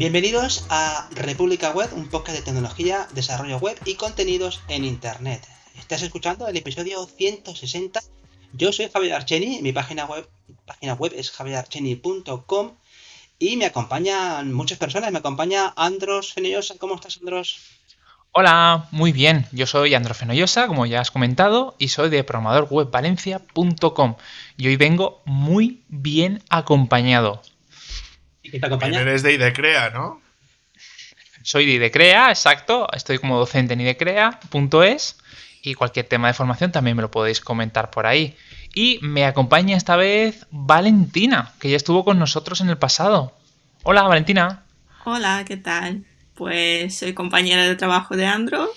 Bienvenidos a República Web, un podcast de tecnología, desarrollo web y contenidos en Internet. Estás escuchando el episodio 160. Yo soy Javier Archeni, mi página web, es javierarcheni.com y me acompañan muchas personas, me acompaña Andros Fenollosa. ¿Cómo estás, Andros? Hola, muy bien. Yo soy Andros Fenollosa, como ya has comentado, y soy de programadorwebvalencia.com. Y hoy vengo muy bien acompañado. Y te acompaña. Eres de IDECREA, ¿no? Soy de IDECREA, exacto. Estoy como docente en IDECREA.es y cualquier tema de formación también me lo podéis comentar por ahí. Y me acompaña esta vez Valentina, que ya estuvo con nosotros en el pasado. Hola, Valentina. Hola, ¿qué tal? Pues soy compañera de trabajo de Andros,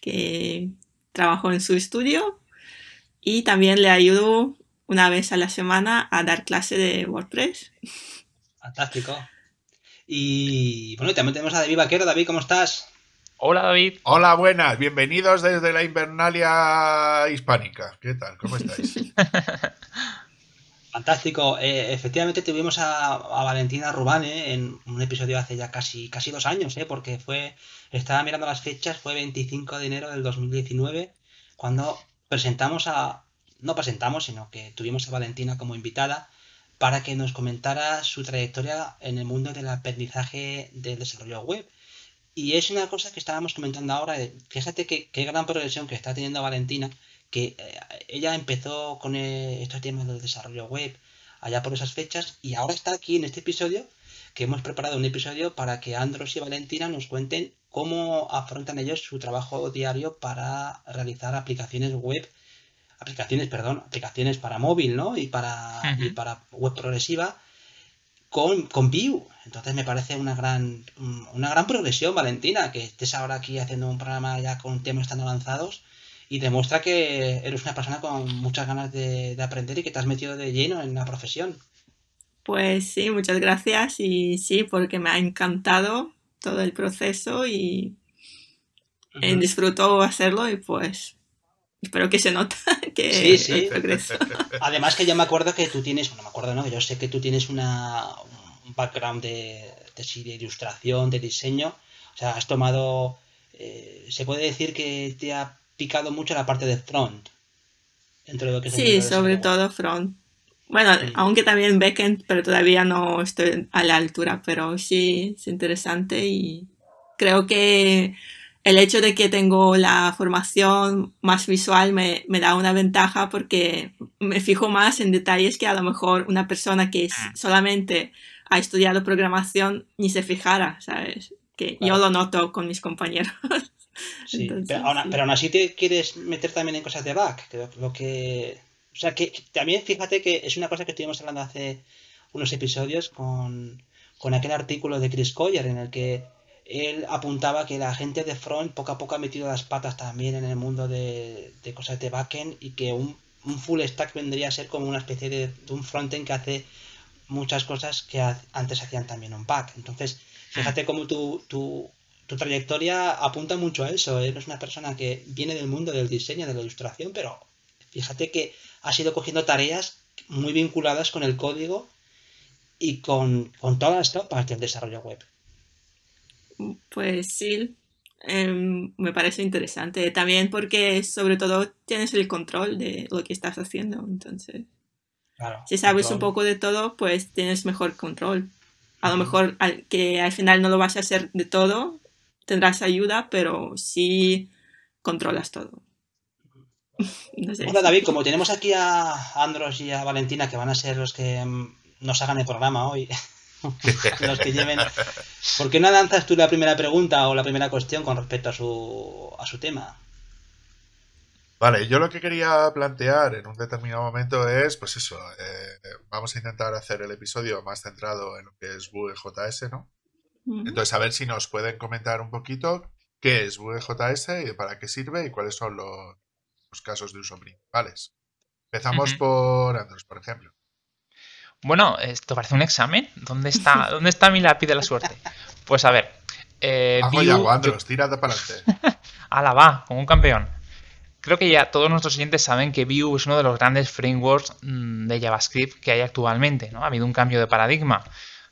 que trabajo en su estudio y también le ayudo una vez a la semana a dar clase de WordPress. Fantástico. Y bueno, y también tenemos a David Vaquero. David, ¿cómo estás? Hola, David. Hola, buenas. Bienvenidos desde la Invernalia Hispánica. ¿Qué tal? ¿Cómo estáis? Fantástico. Eh, efectivamente tuvimos a, Valentina Rubane eh, en un episodio hace ya casi, casi dos años, eh, porque fue, estaba mirando las fechas, fue 25 de enero del 2019, cuando presentamos a, no presentamos, sino que tuvimos a Valentina como invitada para que nos comentara su trayectoria en el mundo del aprendizaje del desarrollo web. Y es una cosa que estábamos comentando ahora, fíjate qué gran progresión que está teniendo Valentina, que eh, ella empezó con eh, estos temas del desarrollo web allá por esas fechas y ahora está aquí en este episodio que hemos preparado un episodio para que Andros y Valentina nos cuenten cómo afrontan ellos su trabajo diario para realizar aplicaciones web aplicaciones, perdón, aplicaciones para móvil, ¿no? Y para, para web progresiva con, con Vue. Entonces me parece una gran, mm, una gran progresión, Valentina, que estés ahora aquí haciendo un programa ya con temas tan avanzados y demuestra que eres una persona con muchas ganas de, aprender y que te has metido de lleno en la profesión. Pues sí, muchas gracias y sí, porque me ha encantado todo el proceso y disfruto hacerlo y pues Espero que se nota que sí, sí. Además que yo me acuerdo que tú tienes, no me acuerdo no, yo sé que tú tienes un background de, de, ilustración, de diseño, o sea, has tomado, eh, se puede decir que te ha picado mucho la parte de front. sí, sobre todo front. Bueno, aunque también backend, pero todavía no estoy a la altura, pero sí es interesante y creo que el hecho de que tengo la formación más visual me, da una ventaja porque me fijo más en detalles que a lo mejor una persona que ah. solamente ha estudiado programación ni se fijara, ¿sabes? Que yo lo noto con mis compañeros. pero, aún, así te quieres meter también en cosas de back, que... O sea, que también fíjate que es una cosa que estuvimos hablando hace unos episodios con, aquel artículo de Chris Collier en el que él apuntaba que la gente de Front poco a poco ha metido las patas también en el mundo de, cosas de backend y que un, full stack vendría a ser como una especie de, un frontend que hace muchas cosas que antes hacían también un back. Entonces, fíjate cómo tu, trayectoria apunta mucho a eso. Él ¿eh? es una persona que viene del mundo del diseño, de la ilustración, pero fíjate que ha sido cogiendo tareas muy vinculadas con el código y con, con todas las etapas del desarrollo web. Pues sí, em, me parece interesante. También porque sobre todo tienes el control de lo que estás haciendo. Entonces, si sabes un poco de todo, pues tienes mejor control. A lo mejor que al final no lo vas a hacer de todo, tendrás ayuda, pero sí controlas todo. no David, como tenemos aquí a Andros y a Valentina, que van a ser los que mm, nos hagan el programa hoy los ¿Por qué no lanzas tú la primera pregunta o la primera cuestión con respecto a su, a su tema? Vale, yo lo que quería plantear en un determinado momento es, pues eso, eh, vamos a intentar hacer el episodio más centrado en lo que es VJS, ¿no? Entonces, a ver si nos pueden comentar un poquito qué es VJS y para qué sirve y cuáles son los, casos de uso principales. Empezamos por Andros, por ejemplo bueno, esto parece un examen. ¿Dónde está, dónde está mi lápiz de la suerte? Pues a ver. Eh, la ya, tírate para va, como un campeón. Creo que ya todos nuestros oyentes saben que Vue es uno de los grandes frameworks mm, de JavaScript que hay actualmente. ¿no? Ha habido un cambio de paradigma.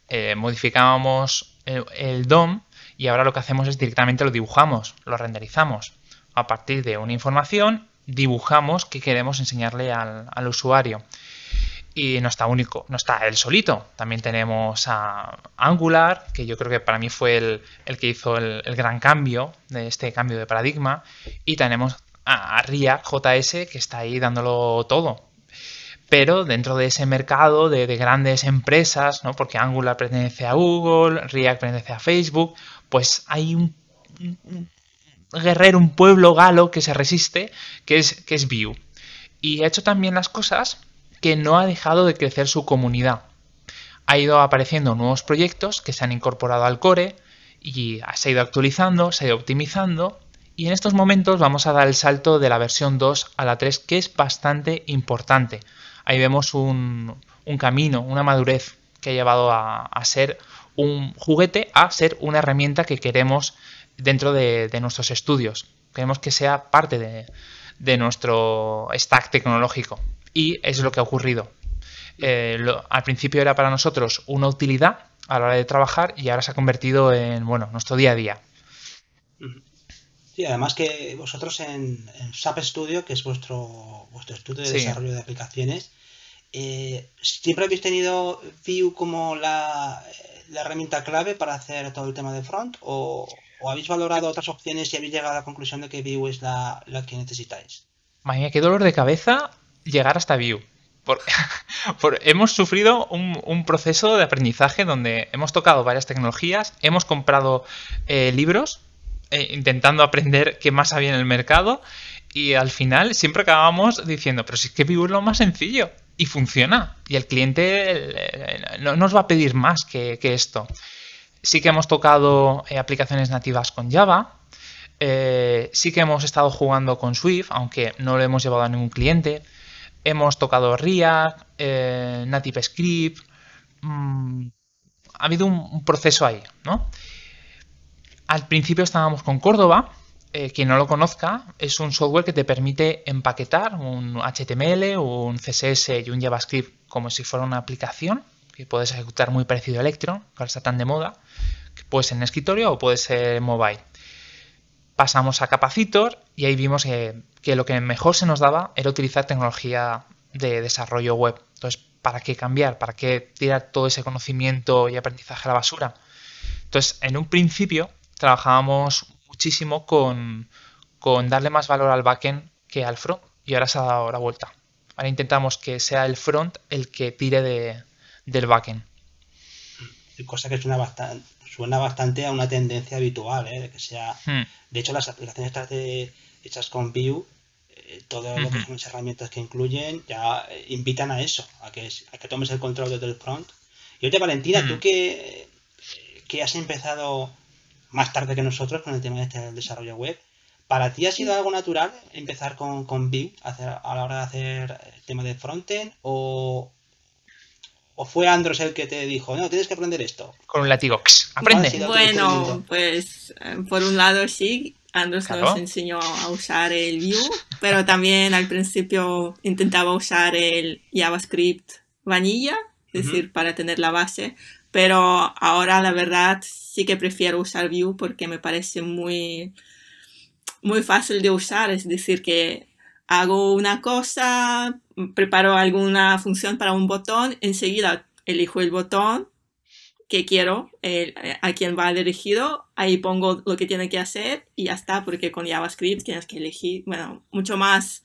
Eh, modificábamos eh, el, DOM y ahora lo que hacemos es directamente lo dibujamos, lo renderizamos. A partir de una información, dibujamos qué queremos enseñarle al, al usuario. Y no está único, no está él solito. También tenemos a Angular, que yo creo que para mí fue el, que hizo el, gran cambio de este cambio de paradigma. Y tenemos a, React JS, que está ahí dándolo todo pero dentro de ese mercado de, grandes empresas, ¿no? porque Angular pertenece a Google, React pertenece a Facebook, pues hay un, guerrero, un pueblo galo que se resiste, que es, que es Vue. Y ha hecho también las cosas que no ha dejado de crecer su comunidad. Ha ido apareciendo nuevos proyectos que se han incorporado al core y se ha ido actualizando, se ha ido optimizando y en estos momentos vamos a dar el salto de la versión 2 a la 3 que es bastante importante. Ahí vemos un, camino, una madurez que ha llevado a, ser un juguete, a ser una herramienta que queremos dentro de, nuestros estudios. Queremos que sea parte de nuestro stack tecnológico. Y es lo que ha ocurrido. Eh, al principio era para nosotros una utilidad a la hora de trabajar y ahora se ha convertido en bueno nuestro día a día. Sí, además que vosotros en, SAP Studio, que es vuestro, vuestro estudio de desarrollo de aplicaciones, eh, ¿siempre habéis tenido Vue como la, herramienta clave para hacer todo el tema de front? ¿O, habéis valorado otras opciones y habéis llegado a la conclusión de que Vue es la, que necesitáis? Madre qué dolor de cabeza llegar hasta View. hemos sufrido un, proceso de aprendizaje donde hemos tocado varias tecnologías, hemos comprado eh, libros eh, intentando aprender qué más había en el mercado y al final siempre acabamos diciendo, pero si es que View es lo más sencillo y funciona y el cliente eh, no nos va a pedir más que, que esto. Sí que hemos tocado aplicaciones nativas con Java, sí que hemos estado jugando con Swift, aunque no lo hemos llevado a ningún cliente. Hemos tocado React, eh, mm, ha habido un, proceso ahí, ¿no? Al principio estábamos con Córdoba. Eh, quien no lo conozca, es un software que te permite empaquetar un HTML, un CSS y un JavaScript como si fuera una aplicación que puedes ejecutar muy parecido a Electron, que ahora está tan de moda, que puede ser en escritorio o puede ser mobile pasamos a Capacitor y ahí vimos eh, que, lo que mejor se nos daba era utilizar tecnología de desarrollo web. Entonces, ¿para qué cambiar? ¿Para qué tirar todo ese conocimiento y aprendizaje a la basura? Entonces, en un principio trabajábamos muchísimo con, darle más valor al backend que al front y ahora se ha dado la vuelta. Ahora intentamos que sea el front el que tire de, del backend. Mm, cosa que suena bastante, suena bastante a una tendencia habitual, ¿eh? de que sea. Hmm. De hecho, las aplicaciones hechas con Vue, eh, todas las herramientas que incluyen, ya eh, invitan a eso, a que, a que tomes el control desde el front. Y oye, Valentina, tú hmm. que, eh, que has empezado más tarde que nosotros con el tema de este del desarrollo web, ¿para ti ha sido algo natural empezar con, con Vue a, a la hora de hacer el tema de frontend o, ¿O fue Andros el que te dijo, no, tienes que aprender esto? Con un ah, aprende. bueno, pues eh, por un lado sí, Andros nos enseñó a usar el Vue, pero también al principio intentaba usar el JavaScript vanilla, es decir, para tener la base, pero ahora la verdad sí que prefiero usar Vue porque me parece muy, muy fácil de usar, es decir, que hago una cosa, preparo alguna función para un botón, enseguida elijo el botón que quiero, a quien va dirigido, ahí pongo lo que tiene que hacer y ya está, porque con JavaScript tienes que elegir, bueno, mucho más,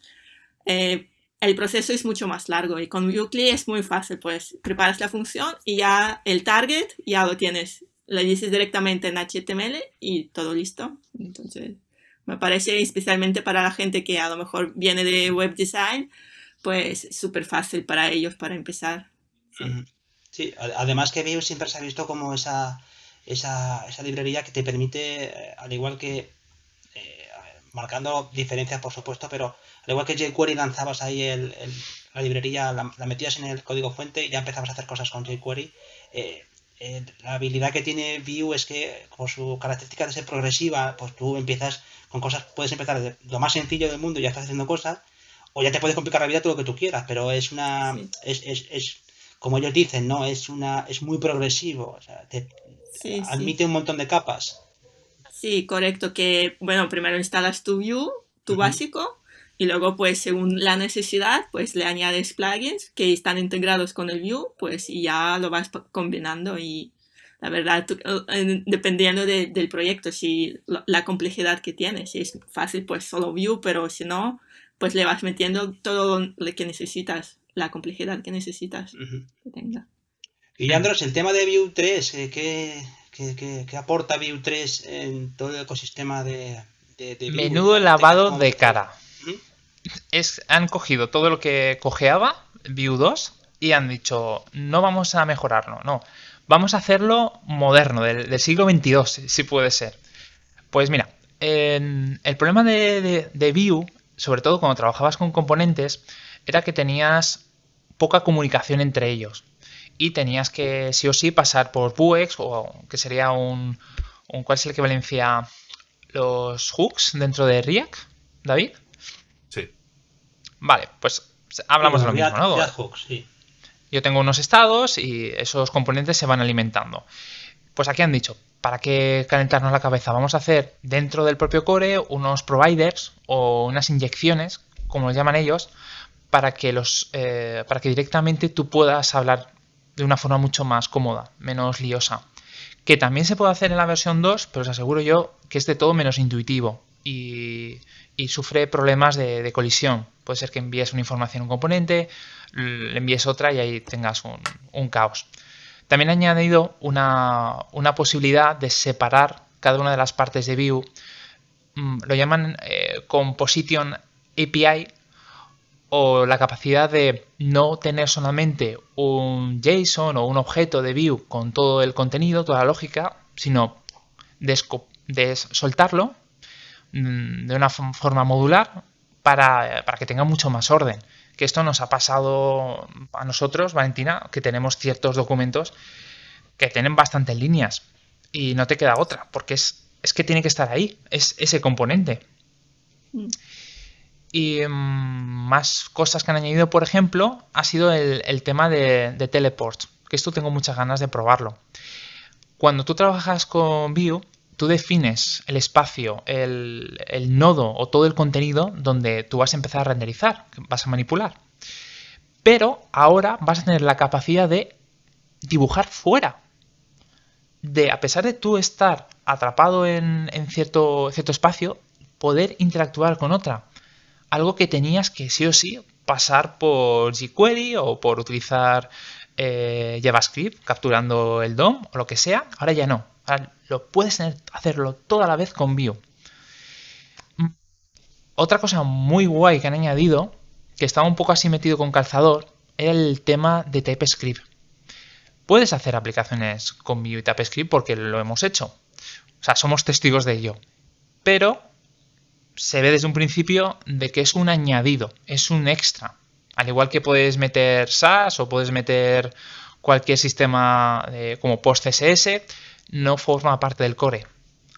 eh, el proceso es mucho más largo y con bucle es muy fácil, pues preparas la función y ya el target ya lo tienes, le dices directamente en HTML y todo listo, entonces... Me parece especialmente para la gente que a lo mejor viene de web design, pues súper fácil para ellos para empezar. Sí. además que Vue siempre se ha visto como esa, esa, librería que te permite, eh, al igual que, eh, marcando diferencias por supuesto, pero al igual que jQuery lanzabas ahí el, la librería, la, metías en el código fuente y ya empezabas a hacer cosas con jQuery. Eh, la habilidad que tiene Vue es que, por su característica de ser progresiva, pues tú empiezas con cosas, puedes empezar lo más sencillo del mundo y ya estás haciendo cosas, o ya te puedes complicar la vida todo lo que tú quieras, pero es una, es, es, es, como ellos dicen, ¿no? Es una, es muy progresivo, admite un montón de capas. Sí, correcto, que, bueno, primero instalas tu view, tu básico, y luego, pues, según la necesidad, pues le añades plugins que están integrados con el view, pues, y ya lo vas combinando y la verdad, dependiendo del proyecto, si la, complejidad que tiene, si es fácil, pues solo view, pero si no, pues le vas metiendo todo lo que necesitas, la complejidad que necesitas que tenga. Y Andros, el tema de view 3, eh, ¿qué, aporta view 3 en todo el ecosistema de, Menudo lavado de cara. Es, han cogido todo lo que cojeaba Vue 2 y han dicho, no vamos a mejorarlo, no. Vamos a hacerlo moderno, del, siglo XXII, si, puede ser. Pues mira, el problema de, Vue, sobre todo cuando trabajabas con componentes, era que tenías poca comunicación entre ellos. Y tenías que sí o sí pasar por Vuex, o que sería un, ¿Cuál es el equivalencia? Los hooks dentro de React, David. Sí. Vale, pues hablamos de lo mismo, ¿no? hooks, sí. Yo tengo unos estados y esos componentes se van alimentando. Pues aquí han dicho, ¿para qué calentarnos la cabeza? Vamos a hacer dentro del propio core unos providers o unas inyecciones, como los llaman ellos, para que, los, eh, para que directamente tú puedas hablar de una forma mucho más cómoda, menos liosa. Que también se puede hacer en la versión 2, pero os aseguro yo que es de todo menos intuitivo y, sufre problemas de, colisión. Puede ser que envíes una información a un componente, le envíes otra y ahí tengas un, caos. También ha añadido una, posibilidad de separar cada una de las partes de View. Mm, lo llaman eh, Composition API o la capacidad de no tener solamente un JSON o un objeto de View con todo el contenido, toda la lógica, sino de soltarlo Mm, de una forma modular para, que tenga mucho más orden. Que esto nos ha pasado a nosotros, Valentina, que tenemos ciertos documentos que tienen bastantes líneas y no te queda otra, porque es, que tiene que estar ahí, es ese componente. Mm. Y mm, más cosas que han añadido, por ejemplo, ha sido el, tema de, Teleport. que esto tengo muchas ganas de probarlo. Cuando tú trabajas con Vue, tú defines el espacio, el, nodo o todo el contenido donde tú vas a empezar a renderizar, vas a manipular. Pero ahora vas a tener la capacidad de dibujar fuera. De, a pesar de tú estar atrapado en, cierto, espacio, poder interactuar con otra. Algo que tenías que sí o sí pasar por jQuery o por utilizar eh, JavaScript capturando el DOM o lo que sea, ahora ya no. Lo puedes hacerlo toda la vez con Vue. Mm, otra cosa muy guay que han añadido, que estaba un poco así metido con calzador, era el tema de TypeScript. Puedes hacer aplicaciones con Vue y TypeScript porque lo hemos hecho. O sea, somos testigos de ello. Pero se ve desde un principio de que es un añadido, es un extra. Al igual que puedes meter SAS o puedes meter cualquier sistema eh, como PostCSS, no forma parte del core.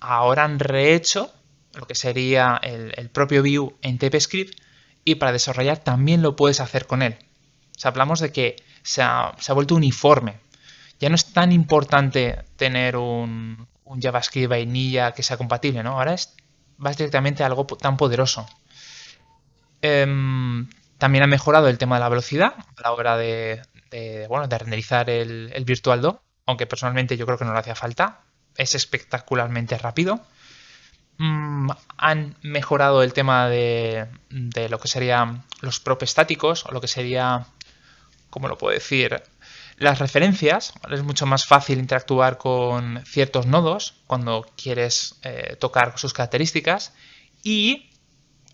Ahora han rehecho lo que sería el, propio view en TypeScript y para desarrollar también lo puedes hacer con él. hablamos de que se ha, vuelto uniforme. Ya no es tan importante tener un, JavaScript vainilla que sea compatible, ¿no? Ahora es, vas directamente a algo tan poderoso. Em, también ha mejorado el tema de la velocidad a la hora de, renderizar el, el Virtual DOM aunque personalmente yo creo que no le hacía falta. Es espectacularmente rápido. Mm, han mejorado el tema de, lo que serían los prop estáticos o lo que sería, ¿cómo lo puedo decir? Las referencias. Es mucho más fácil interactuar con ciertos nodos cuando quieres eh, tocar sus características. Y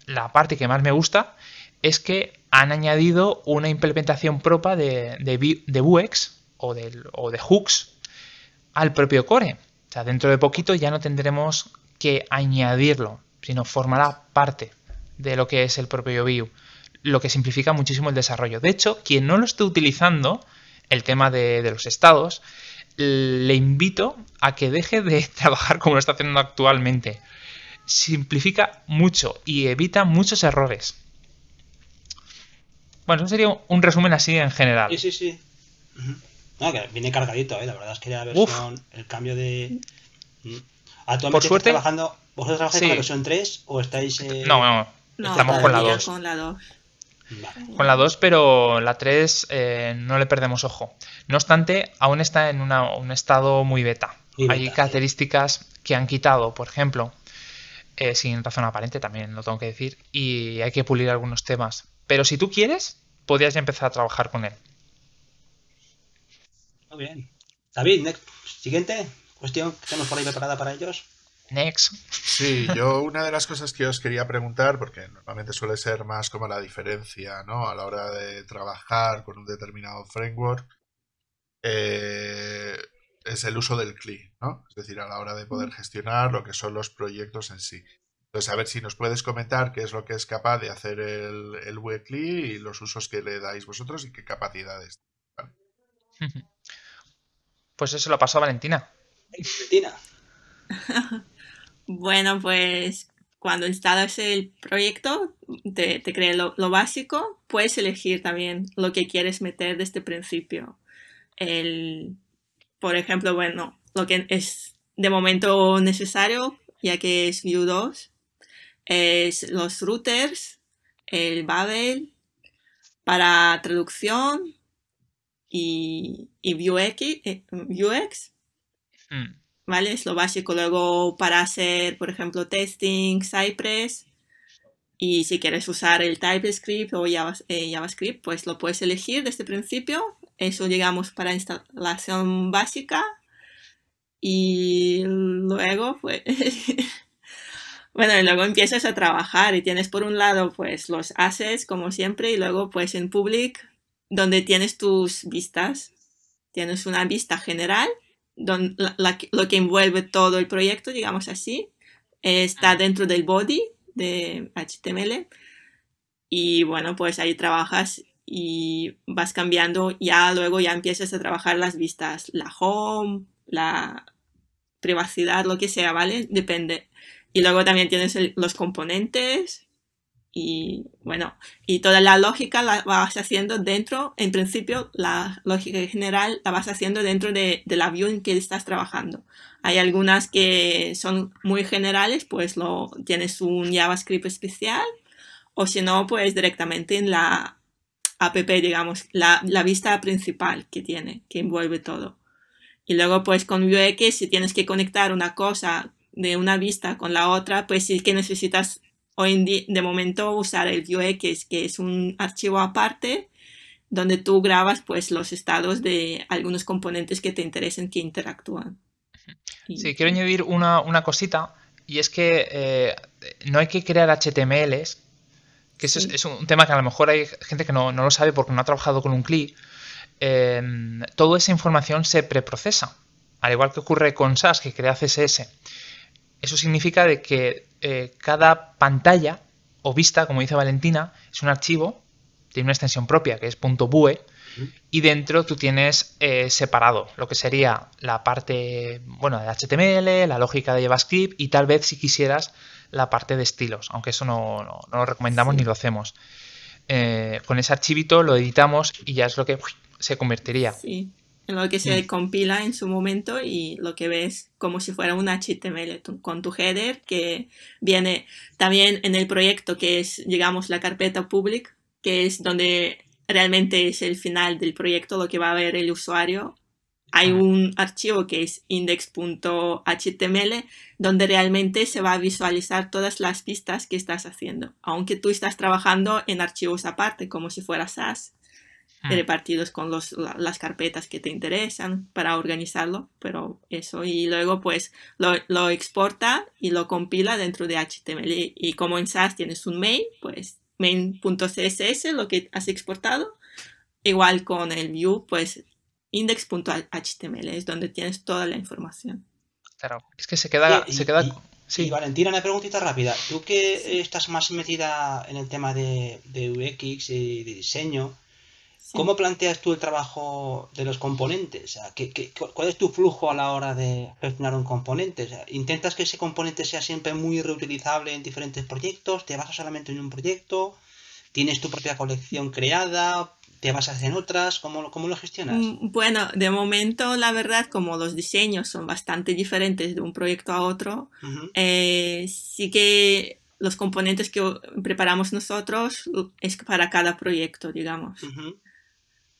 la parte que más me gusta es que han añadido una implementación propia de, de, de Vuex o de, hooks al propio core. O sea, dentro de poquito ya no tendremos que añadirlo, sino formará parte de lo que es el propio view lo que simplifica muchísimo el desarrollo. De hecho, quien no lo esté utilizando, el tema de, los estados, le invito a que deje de trabajar como lo está haciendo actualmente. Simplifica mucho y evita muchos errores. Bueno, eso sería un resumen así en general. Sí, sí, sí. No, viene cargadito, ¿eh? La verdad es que la versión, el cambio de... Mm. Actualmente Por trabajando... ¿Vosotros trabajáis con la versión 3 o estáis...? Eh... No, no, estamos con la, 2. Con la 2. pero la 3 eh, no le perdemos ojo. No obstante, aún está en una, un estado muy beta. Hay características que han quitado, por ejemplo, eh, sin razón aparente también, lo tengo que decir, y hay que pulir algunos temas. Pero si tú quieres, podrías ya empezar a trabajar con él bien. David, siguiente cuestión que tenemos por ahí preparada para ellos. Next. Sí, yo una de las cosas que os quería preguntar, porque normalmente suele ser más como la diferencia, ¿no? A la hora de trabajar con un determinado framework, eh, es el uso del CLI, ¿no? Es decir, a la hora de poder gestionar lo que son los proyectos en sí. Entonces, a ver si nos puedes comentar qué es lo que es capaz de hacer el, el CLI y los usos que le dais vosotros y qué capacidades. ¿vale? Pues eso lo pasó a Valentina. Valentina. bueno, pues cuando instalas el proyecto, te, crees lo, básico, puedes elegir también lo que quieres meter desde el principio. por ejemplo, bueno, lo que es de momento necesario, ya que es Vue 2, es los routers, el Babel, para traducción, y, y eh, hmm. ¿vale? Es lo básico. Luego para hacer, por ejemplo, testing, Cypress. Y si quieres usar el TypeScript o eh, JavaScript, pues lo puedes elegir desde el principio. Eso llegamos para instalación básica. Y luego, pues... bueno, y luego empiezas a trabajar y tienes por un lado, pues los haces como siempre y luego, pues en public donde tienes tus vistas. Tienes una vista general, lo que envuelve todo el proyecto, digamos así. está ah. dentro del body de HTML. Y bueno, pues ahí trabajas y vas cambiando. Ya luego ya empiezas a trabajar las vistas, la home, la privacidad, lo que sea, ¿vale? Depende. Y luego también tienes los componentes y bueno, y toda la lógica la vas haciendo dentro, en principio la lógica general la vas haciendo dentro de, la view en que estás trabajando. Hay algunas que son muy generales, pues lo, tienes un JavaScript especial, o si no, pues directamente en la app, digamos, la, la vista principal que tiene, que envuelve todo. Y luego, pues con Vuex, si tienes que conectar una cosa de una vista con la otra, pues sí que necesitas hoy de momento usar el Vuex, que es un archivo aparte donde tú grabas pues los estados de algunos componentes que te interesen que interactúan. Sí, quiero añadir una, cosita y es que eh, no hay que crear HTMLs, que es, un tema que a lo mejor hay gente que no, lo sabe porque no ha trabajado con un CLI. Em, toda esa información se preprocesa, al igual que ocurre con SAS que crea CSS. Eso significa de que eh, cada pantalla o vista, como dice Valentina, es un archivo, tiene una extensión propia que es .bue y dentro tú tienes eh, separado lo que sería la parte, bueno, de HTML, la lógica de JavaScript y tal vez si quisieras la parte de estilos, aunque eso no, lo recomendamos ni lo hacemos. Eh, con ese archivito lo editamos y ya es lo que se convertiría en lo que se mm. compila en su momento y lo que ves como si fuera un HTML con tu header que viene también en el proyecto que es, digamos, la carpeta public, que es donde realmente es el final del proyecto, lo que va a ver el usuario. Hay ah. un archivo que es index.html donde realmente se va a visualizar todas las pistas que estás haciendo, aunque tú estás trabajando en archivos aparte, como si fuera SAS repartidos con los, las carpetas que te interesan para organizarlo, pero eso y luego pues lo, exporta y lo compila dentro de HTML y como en SAS tienes un main, pues main.css lo que has exportado, igual con el view pues index.html es donde tienes toda la información. Claro, es que se queda... se queda... sí. Valentina, una preguntita rápida. Tú que estás más metida en el tema de, de UX y de diseño, ¿Cómo planteas tú el trabajo de los componentes? cuál es tu flujo a la hora de gestionar un componente? ¿Intentas que ese componente sea siempre muy reutilizable en diferentes proyectos? ¿Te basas solamente en un proyecto? ¿Tienes tu propia colección creada? ¿Te basas en otras? ¿Cómo, ¿Cómo, lo gestionas? Mm, bueno, de momento, la verdad, como los diseños son bastante diferentes de un proyecto a otro, eh, sí que los componentes que preparamos nosotros es para cada proyecto, digamos.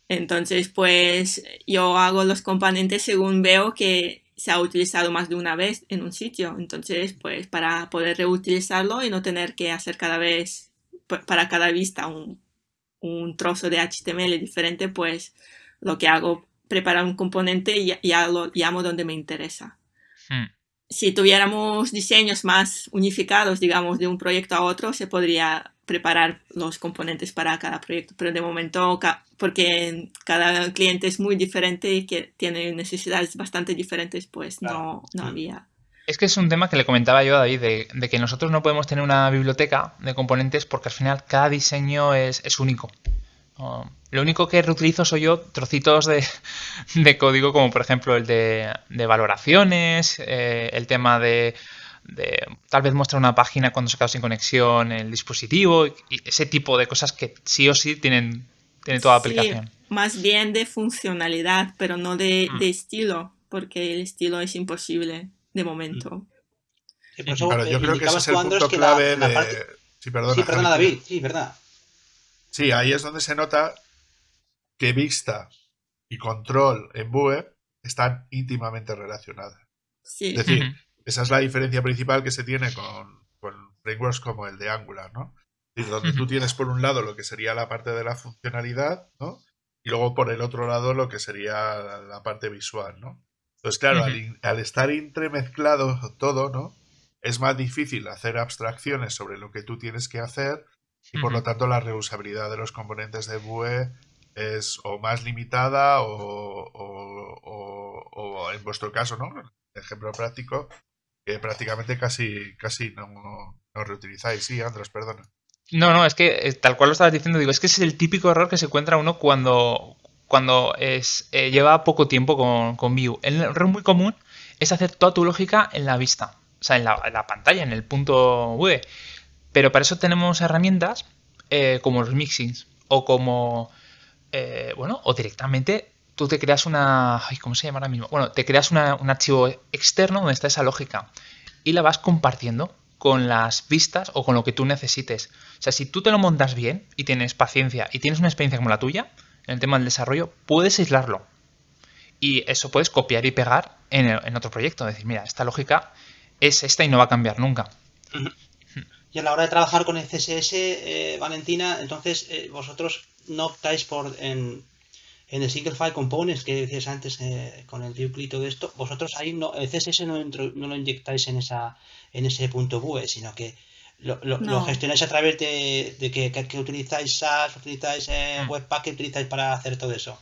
Entonces, pues yo hago los componentes según veo que se ha utilizado más de una vez en un sitio. Entonces, pues para poder reutilizarlo y no tener que hacer cada vez, para cada vista, un, trozo de HTML diferente, pues lo que hago, preparar un componente y ya lo llamo donde me interesa. Hmm si tuviéramos diseños más unificados, digamos, de un proyecto a otro, se podría preparar los componentes para cada proyecto, pero de momento, porque cada cliente es muy diferente y que tiene necesidades bastante diferentes, pues no, no mm. había. Es que es un tema que le comentaba yo a David, de, de, que nosotros no podemos tener una biblioteca de componentes porque al final cada diseño es, es único. Um, lo único que reutilizo soy yo trocitos de, código, como por ejemplo el de, valoraciones, eh, el tema de, tal vez muestra una página cuando se queda sin conexión el dispositivo, y, ese tipo de cosas que sí o sí tienen, toda aplicación. Más bien de funcionalidad, pero no mm. de, estilo, porque el estilo es imposible de momento. Mm. yo creo que es el punto clave sí, perdona David, sí, verdad. Sí, ahí es donde se nota que Vista y Control en Bue están íntimamente relacionadas. Sí. Es decir, esa es la diferencia principal que se tiene con, frameworks como el de Angular, ¿no? donde tú tienes por un lado lo que sería la parte de la funcionalidad, ¿no? Y luego por el otro lado lo que sería la, parte visual, ¿no? Entonces, claro, al, estar entremezclado todo, ¿no? Es más difícil hacer abstracciones sobre lo que tú tienes que hacer y por lo tanto la reusabilidad de los componentes de Vue es o más limitada o, en vuestro caso, ¿no? Ejemplo práctico, que prácticamente casi, casi no, reutilizáis. Sí, Andros, perdona. No, no, es que eh, tal cual lo estabas diciendo, digo, es que es el típico error que se encuentra uno cuando, cuando es, eh, lleva poco tiempo con, con Vue. El error muy común es hacer toda tu lógica en la vista, o sea, en la, pantalla, en el punto Vue. Pero para eso tenemos herramientas eh, como los mixings o como, eh, bueno, o directamente tú te creas una, ay, ¿cómo se llama ahora mismo? Bueno, te creas un archivo externo donde está esa lógica y la vas compartiendo con las vistas o con lo que tú necesites. O sea, si tú te lo montas bien y tienes paciencia y tienes una experiencia como la tuya en el tema del desarrollo, puedes aislarlo. Y eso puedes copiar y pegar en, otro proyecto. Decir, mira, esta lógica es esta y no va a cambiar nunca. Y a la hora de trabajar con el CSS, eh, Valentina, entonces eh, vosotros no optáis por en, el Single File Components que decías antes eh, con el Duke y todo esto, vosotros ahí no, el CSS no, lo inyectáis en, esa, en ese punto web, sino que lo, gestionáis a través de, que, utilizáis SAS, utilizáis ah. Webpack, utilizáis para hacer todo eso.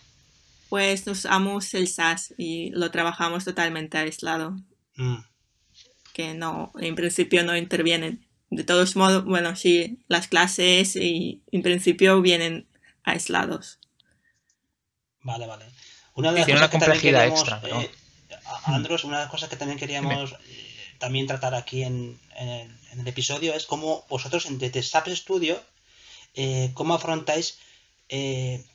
Pues usamos el SAS y lo trabajamos totalmente aislado. Mm. Que no, en principio no intervienen de todos modos, bueno, sí, las clases y en principio vienen aislados. Vale, vale. Una de las cosas complejidad extra, eh, Andros, una de las cosas que también queríamos eh, también tratar aquí en, el, episodio es cómo vosotros desde SAP Studio, eh, cómo afrontáis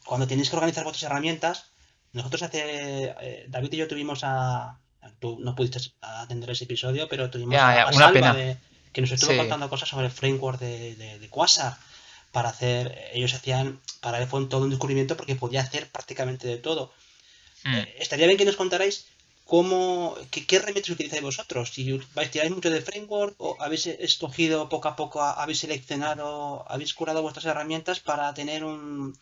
cuando tenéis que organizar vuestras herramientas. Nosotros hace, David y yo tuvimos a, tú no pudiste atender ese episodio, pero tuvimos a una pena. de que nos estuvo contando cosas sobre el framework de, Quasar para hacer, ellos hacían, para él fue todo un descubrimiento porque podía hacer prácticamente de todo. Mm. Eh, estaría bien que nos contarais cómo, qué, herramientas utilizáis vosotros, si vais tiráis mucho de framework o habéis escogido poco a poco, habéis seleccionado, habéis curado vuestras herramientas para tener un,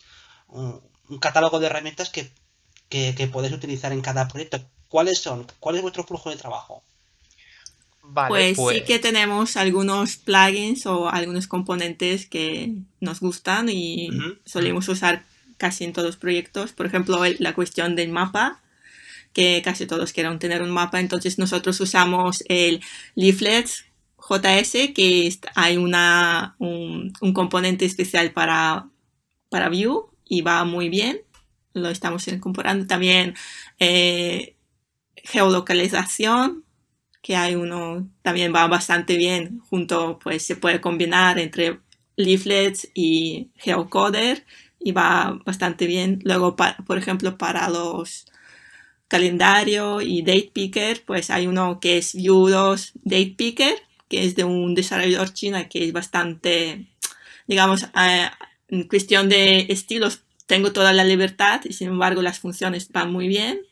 un, catálogo de herramientas que, que podéis utilizar en cada proyecto. ¿Cuáles son? ¿Cuál es vuestro flujo de trabajo? pues, sí pues. que tenemos algunos plugins o algunos componentes que nos gustan y solemos usar casi en todos los proyectos. Por ejemplo, la cuestión del mapa, que casi todos quieran tener un mapa. Entonces nosotros usamos el Leaflets JS, que hay una, un, componente especial para, para Vue y va muy bien. Lo estamos incorporando también. Eh, geolocalización que hay uno también va bastante bien junto, pues se puede combinar entre leaflets y geocoder y va bastante bien. Luego, para por ejemplo, para los calendario y date picker, pues hay uno que es yudos date picker, que es de un desarrollador china que es bastante, digamos, eh, en cuestión de estilos tengo toda la libertad y sin embargo las funciones van muy bien.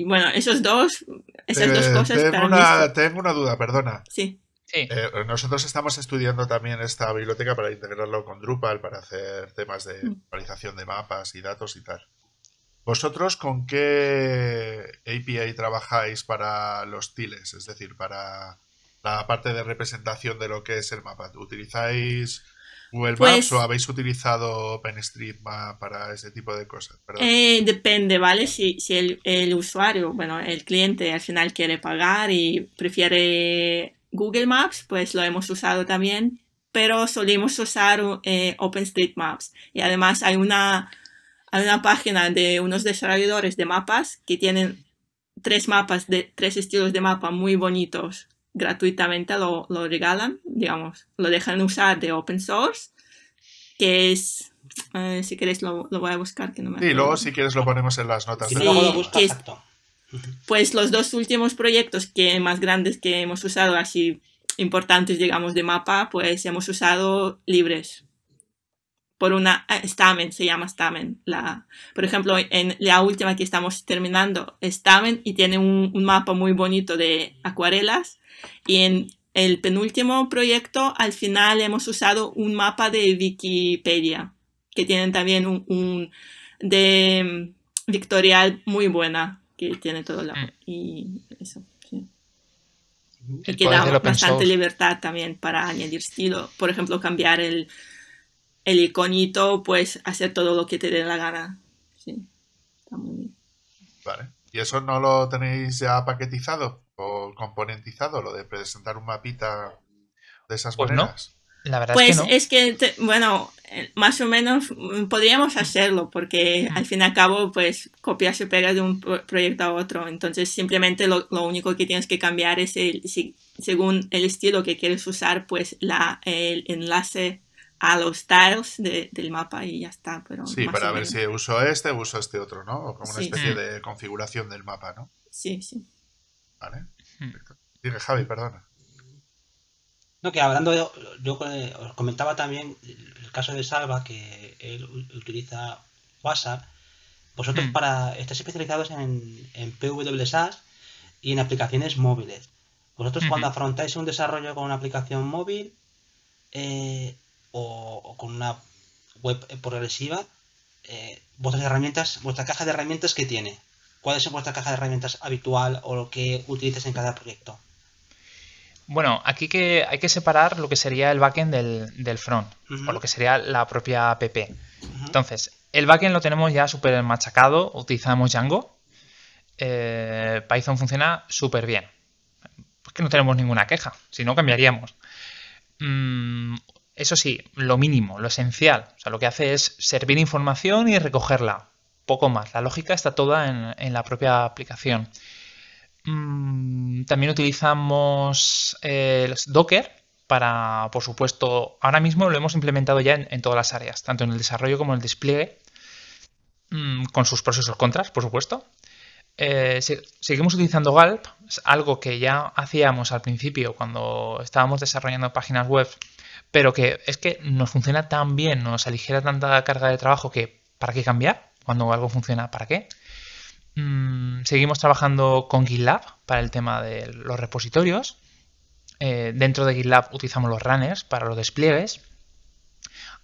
Y bueno, esos dos, esas dos eh, cosas. Tengo, una, duda, perdona. Sí. Eh, nosotros estamos estudiando también esta biblioteca para integrarlo con Drupal, para hacer temas de mm. actualización de mapas y datos y tal. ¿Vosotros con qué API trabajáis para los tiles? Es decir, para la parte de representación de lo que es el mapa. ¿Utilizáis Google Maps pues o habéis utilizado OpenStreetMap para ese tipo de cosas? Eh, depende, ¿vale? Si, el, usuario, bueno, el cliente al final quiere pagar y prefiere Google Maps, pues lo hemos usado también, pero solemos usar eh, OpenStreetMaps. Y además hay una, hay una página de unos desarrolladores de mapas que tienen tres mapas, de tres estilos de mapa muy bonitos gratuitamente lo, regalan, digamos, lo dejan usar de open source, que es, eh, si queréis lo, voy a buscar. Que no y luego si quieres lo ponemos en las notas. pues los dos últimos proyectos que más grandes que hemos usado, así importantes, digamos, de mapa, pues hemos usado libres por una eh, stamen, se llama stamen. La, por ejemplo, en la última que estamos terminando, stamen y tiene un, mapa muy bonito de acuarelas. Y en el penúltimo proyecto, al final hemos usado un mapa de Wikipedia, que tienen también un, de mm, Victorial muy buena, que tiene todo lo, mm. y eso. Y que da bastante libertad también para añadir estilo, por ejemplo, cambiar el, el iconito, pues hacer todo lo que te dé la gana. Sí, está muy bien. Vale. ¿Y eso no lo tenéis ya paquetizado o componentizado, lo de presentar un mapita de esas pues No. La verdad es pues, que, no. bueno, eh, más o menos mm, podríamos hacerlo, porque al fin y al cabo, pues copias y pegas de un proyecto a otro. Entonces, simplemente lo, lo único que tienes que cambiar es el, según el estilo que quieres usar, pues la, el enlace a los tiles del mapa y ya está. Pero sí, para ver si uso este, uso este otro, ¿no? como una especie mm. de configuración del mapa, ¿no? Sí, sí. Vale. Mm. Perfecto. Javi, perdona. No, que hablando, de, yo os comentaba también el caso de Salva, que él utiliza WhatsApp. Vosotros mm. para estáis especializados en, en PWSAS y en aplicaciones móviles. Vosotros cuando afrontáis un desarrollo con una aplicación móvil, eh, o, con una web eh, progresiva, eh, herramientas, vuestra caja de herramientas que tiene. ¿Cuál es vuestra caja de herramientas habitual o lo que utilizas en cada proyecto? Bueno, aquí que hay que separar lo que sería el backend del, del front, o lo que sería la propia app. Entonces, el backend lo tenemos ya súper machacado, utilizamos Django. Eh, Python funciona súper bien. que no tenemos ninguna queja, si no cambiaríamos. Mm, eso sí, lo mínimo, lo esencial. O sea, lo que hace es servir información y recogerla. Poco más. La lógica está toda en, la propia aplicación. Mm, también utilizamos el eh, Docker para, por supuesto, ahora mismo lo hemos implementado ya en, todas las áreas, tanto en el desarrollo como en el despliegue, mm, con sus pros y sus contras, por supuesto. Eh, seguimos utilizando GALP, es algo que ya hacíamos al principio cuando estábamos desarrollando páginas web pero que es que nos funciona tan bien, nos aligera tanta carga de trabajo que ¿para qué cambiar? Cuando algo funciona, ¿para qué? Mm, seguimos trabajando con GitLab para el tema de los repositorios. Eh, dentro de GitLab utilizamos los runners para los despliegues.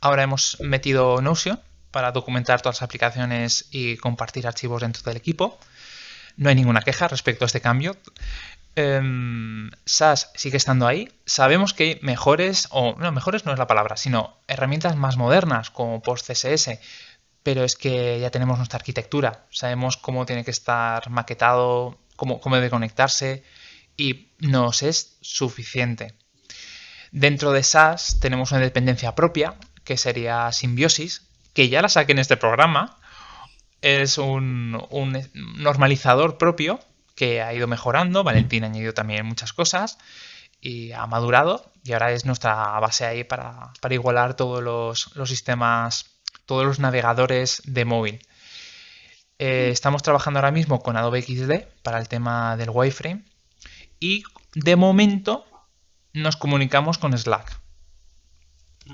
Ahora hemos metido Notion para documentar todas las aplicaciones y compartir archivos dentro del equipo. No hay ninguna queja respecto a este cambio. Em, SAS sigue estando ahí. Sabemos que hay mejores, o no, mejores no es la palabra, sino herramientas más modernas como PostCSS, pero es que ya tenemos nuestra arquitectura, sabemos cómo tiene que estar maquetado, cómo, debe conectarse y nos es suficiente. Dentro de SAS tenemos una dependencia propia, que sería Symbiosis, que ya la saqué en este programa. Es un normalizador propio que ha ido mejorando. Valentín ha añadido también muchas cosas y ha madurado y ahora es nuestra base ahí para, igualar todos los, sistemas, todos los navegadores de móvil. Eh, estamos trabajando ahora mismo con Adobe XD para el tema del wireframe y de momento nos comunicamos con Slack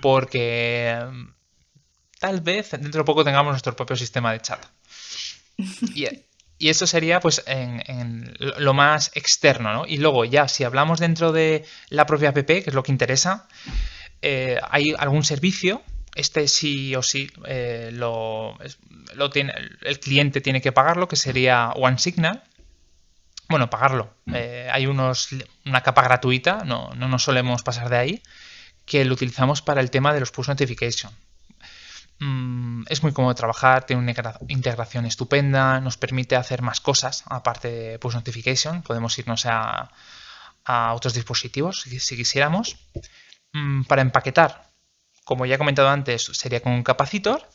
porque mm, tal vez dentro de poco tengamos nuestro propio sistema de chat. Y, eh, y eso sería pues en, lo más externo, ¿no? Y luego ya si hablamos dentro de la propia app, que es lo que interesa, eh, hay algún servicio, este sí o sí eh, lo, tiene, el cliente tiene que pagarlo, que sería OneSignal. Bueno, pagarlo. Mm. Eh, hay unos, una capa gratuita, no, no nos solemos pasar de ahí, que lo utilizamos para el tema de los push notification. Mm, es muy cómodo trabajar, tiene una integración estupenda, nos permite hacer más cosas, aparte de Notification, podemos irnos a, otros dispositivos si, quisiéramos. Mm, para empaquetar, como ya he comentado antes, sería con un capacitor.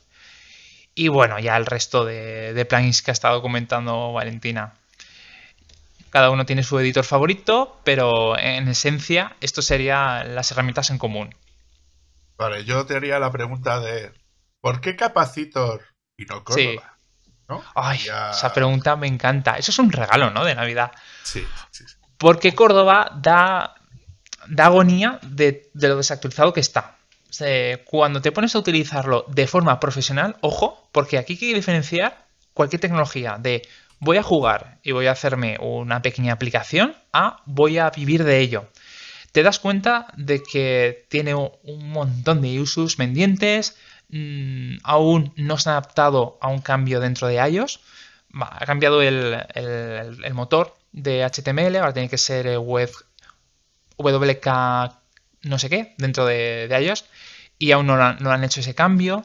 Y bueno, ya el resto de, de plugins que ha estado comentando Valentina cada uno tiene su editor favorito, pero en esencia esto sería las herramientas en común. Vale, yo te haría la pregunta de ¿Por qué Capacitor y no Córdoba? Ay, esa pregunta me encanta. Eso es un regalo, ¿no? De Navidad. Sí, sí. Porque Córdoba da, da agonía de, lo desactualizado que está. cuando te pones a utilizarlo de forma profesional, ojo, porque aquí hay que diferenciar cualquier tecnología de voy a jugar y voy a hacerme una pequeña aplicación a voy a vivir de ello. Te das cuenta de que tiene un montón de usos pendientes, Mm, aún no se han adaptado a un cambio dentro de iOS. ha cambiado el, motor de HTML, ahora tiene que ser eh, web WK no sé qué dentro de, iOS y aún no, han hecho ese cambio.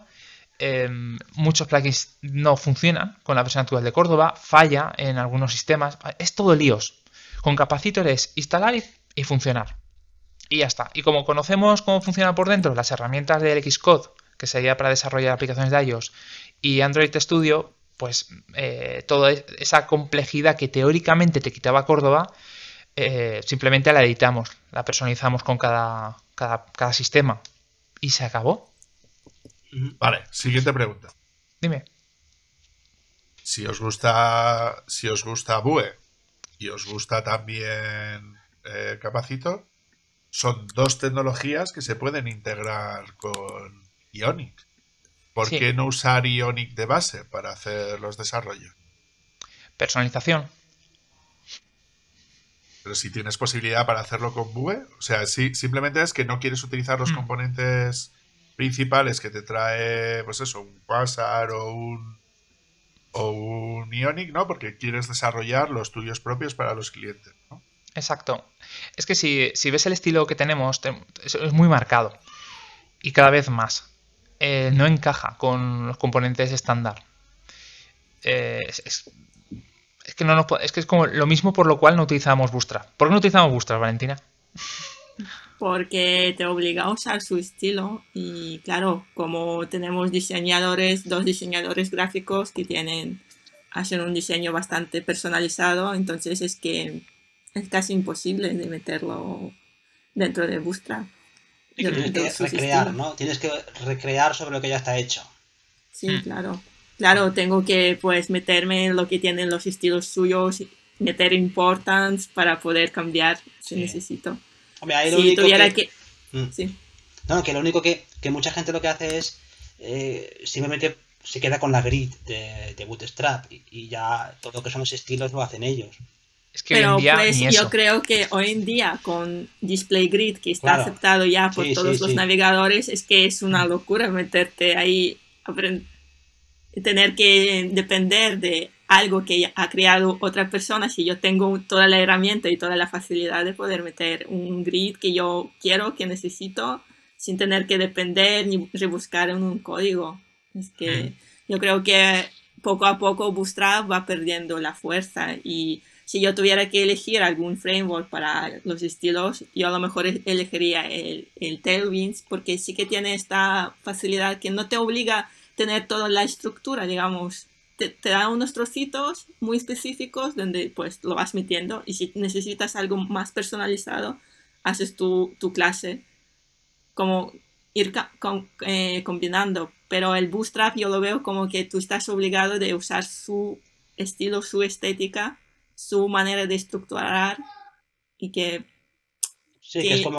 Em, muchos plugins no funcionan con la versión actual de Córdoba, falla en algunos sistemas, es todo líos. Con capacitores, instalar y, funcionar. Y ya está. Y como conocemos cómo funciona por dentro las herramientas del Xcode que sería para desarrollar aplicaciones de iOS, y Android Studio, pues eh, toda esa complejidad que teóricamente te quitaba Córdoba, eh, simplemente la editamos, la personalizamos con cada, cada, sistema. Y se acabó. Vale, siguiente pregunta. Dime. Si os gusta, si os gusta Bue y os gusta también eh, Capacito, son dos tecnologías que se pueden integrar con Ionic. ¿Por qué no usar Ionic de base para hacer los desarrollos? Personalización. Pero si tienes posibilidad para hacerlo con Vue, o sea, si simplemente es que no quieres utilizar los mm. componentes principales que te trae, pues eso, un Quasar o un, Ionic, ¿no? Porque quieres desarrollar los tuyos propios para los clientes, Exacto. Es que si, ves el estilo que tenemos, es muy marcado. Y cada vez más. Eh, no encaja con los componentes estándar. Eh, es, que no es que es como lo mismo por lo cual no utilizamos Bootstrap. ¿Por qué no utilizamos Bootstrap, Valentina? Porque te obliga a usar su estilo y claro, como tenemos diseñadores, dos diseñadores gráficos que tienen, hacen un diseño bastante personalizado, entonces es que es casi imposible de meterlo dentro de Bootstrap tienes que recrear, ¿no? Tienes que recrear sobre lo que ya está hecho. Sí, mm. claro. Claro, tengo que pues meterme en lo que tienen los estilos suyos, meter importance para poder cambiar si necesito. Hombre, ahí lo único que... Mm. Sí. No, que lo único que, mucha gente lo que hace es eh, simplemente se queda con la grid de, Bootstrap y, ya todo lo que son los estilos lo hacen ellos. Pero pues yo creo que hoy en día con Display Grid, que está aceptado ya por todos los navegadores, es que es una mm. locura meterte ahí, tener que depender de algo que ha creado otra persona, si yo tengo toda la herramienta y toda la facilidad de poder meter un grid que yo quiero, que necesito, sin tener que depender ni rebuscar en un código. Es que mm. yo creo que poco a poco Bootstrap va perdiendo la fuerza y si yo tuviera que elegir algún framework para los estilos, yo a lo mejor e-, elegiría el, Tailwinds porque sí que tiene esta facilidad que no te obliga a tener toda la estructura, digamos. Te, da unos trocitos muy específicos donde pues lo vas metiendo y si necesitas algo más personalizado, haces tu, tu clase como ir eh, combinando. Pero el bootstrap yo lo veo como que tú estás obligado de usar su estilo, su estética su manera de estructurar y que,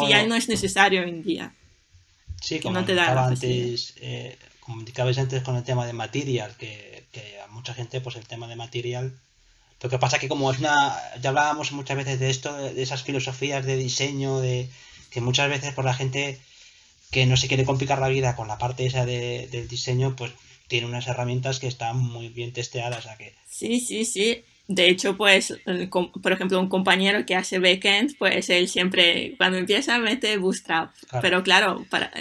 ya no es necesario hoy en día. Sí, como no da antes, eh, indicabas antes con el tema de material, que, a mucha gente pues el tema de material... Lo que pasa que como es una... Ya hablábamos muchas veces de esto, de esas filosofías de diseño, de que muchas veces por pues, la gente que no se quiere complicar la vida con la parte esa de, del diseño, pues tiene unas herramientas que están muy bien testeadas. que... Sí, sí, sí de hecho, pues, por ejemplo, un compañero que hace backend, pues él siempre, cuando empieza, mete Bootstrap. Pero claro, para,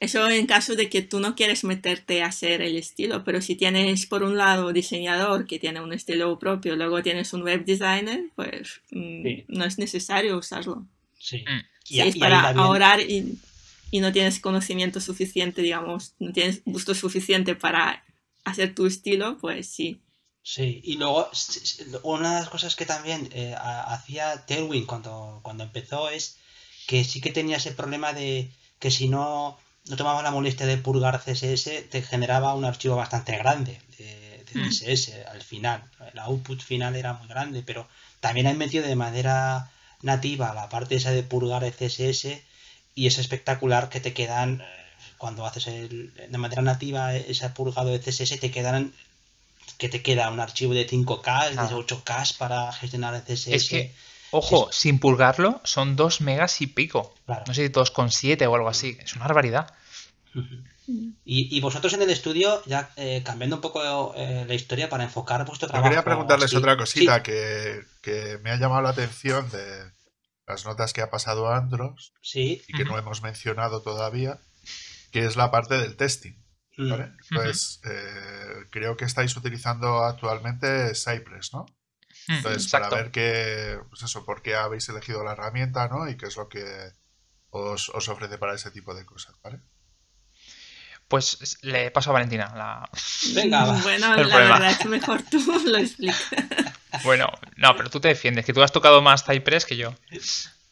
eso en caso de que tú no quieres meterte a hacer el estilo, pero si tienes por un lado diseñador que tiene un estilo propio, luego tienes un web designer, pues mm, no es necesario usarlo. Sí. Si mm. y, es para ahorrar y no tienes conocimiento suficiente, digamos, no tienes gusto suficiente para hacer tu estilo, pues sí. Sí, y luego una de las cosas que también eh, hacía Terwin cuando, cuando empezó es que sí que tenía ese problema de que si no, no tomabas la molestia de purgar CSS, te generaba un archivo bastante grande de, mm. CSS al final. El output final era muy grande, pero también han metido de manera nativa la parte esa de purgar CSS y es espectacular que te quedan eh, cuando haces el, de manera nativa ese purgado de CSS te quedan ¿qué te queda? ¿Un archivo de 5K, de 8K para gestionar el CSS? Es que, ojo, sin pulgarlo son 2 megas y pico. No sé si 2,7 o algo así. Es una barbaridad. y, vosotros en el estudio, ya eh, cambiando un poco eh, la historia para enfocar vuestro trabajo. Yo quería preguntarles otra cosita que, me ha llamado la atención de las notas que ha pasado Andros y que no hemos mencionado todavía, que es la parte del testing. ¿vale? Eh, creo que estáis utilizando actualmente Cypress, ¿no? Entonces, para ver qué, pues eso, por qué habéis elegido la herramienta, ¿no? Y qué es lo que os, ofrece para ese tipo de cosas, ¿vale? Pues le paso a Valentina Venga, va. Bueno, la verdad es que mejor tú lo explicas. Bueno, no, pero tú te defiendes, que tú has tocado más Cypress que yo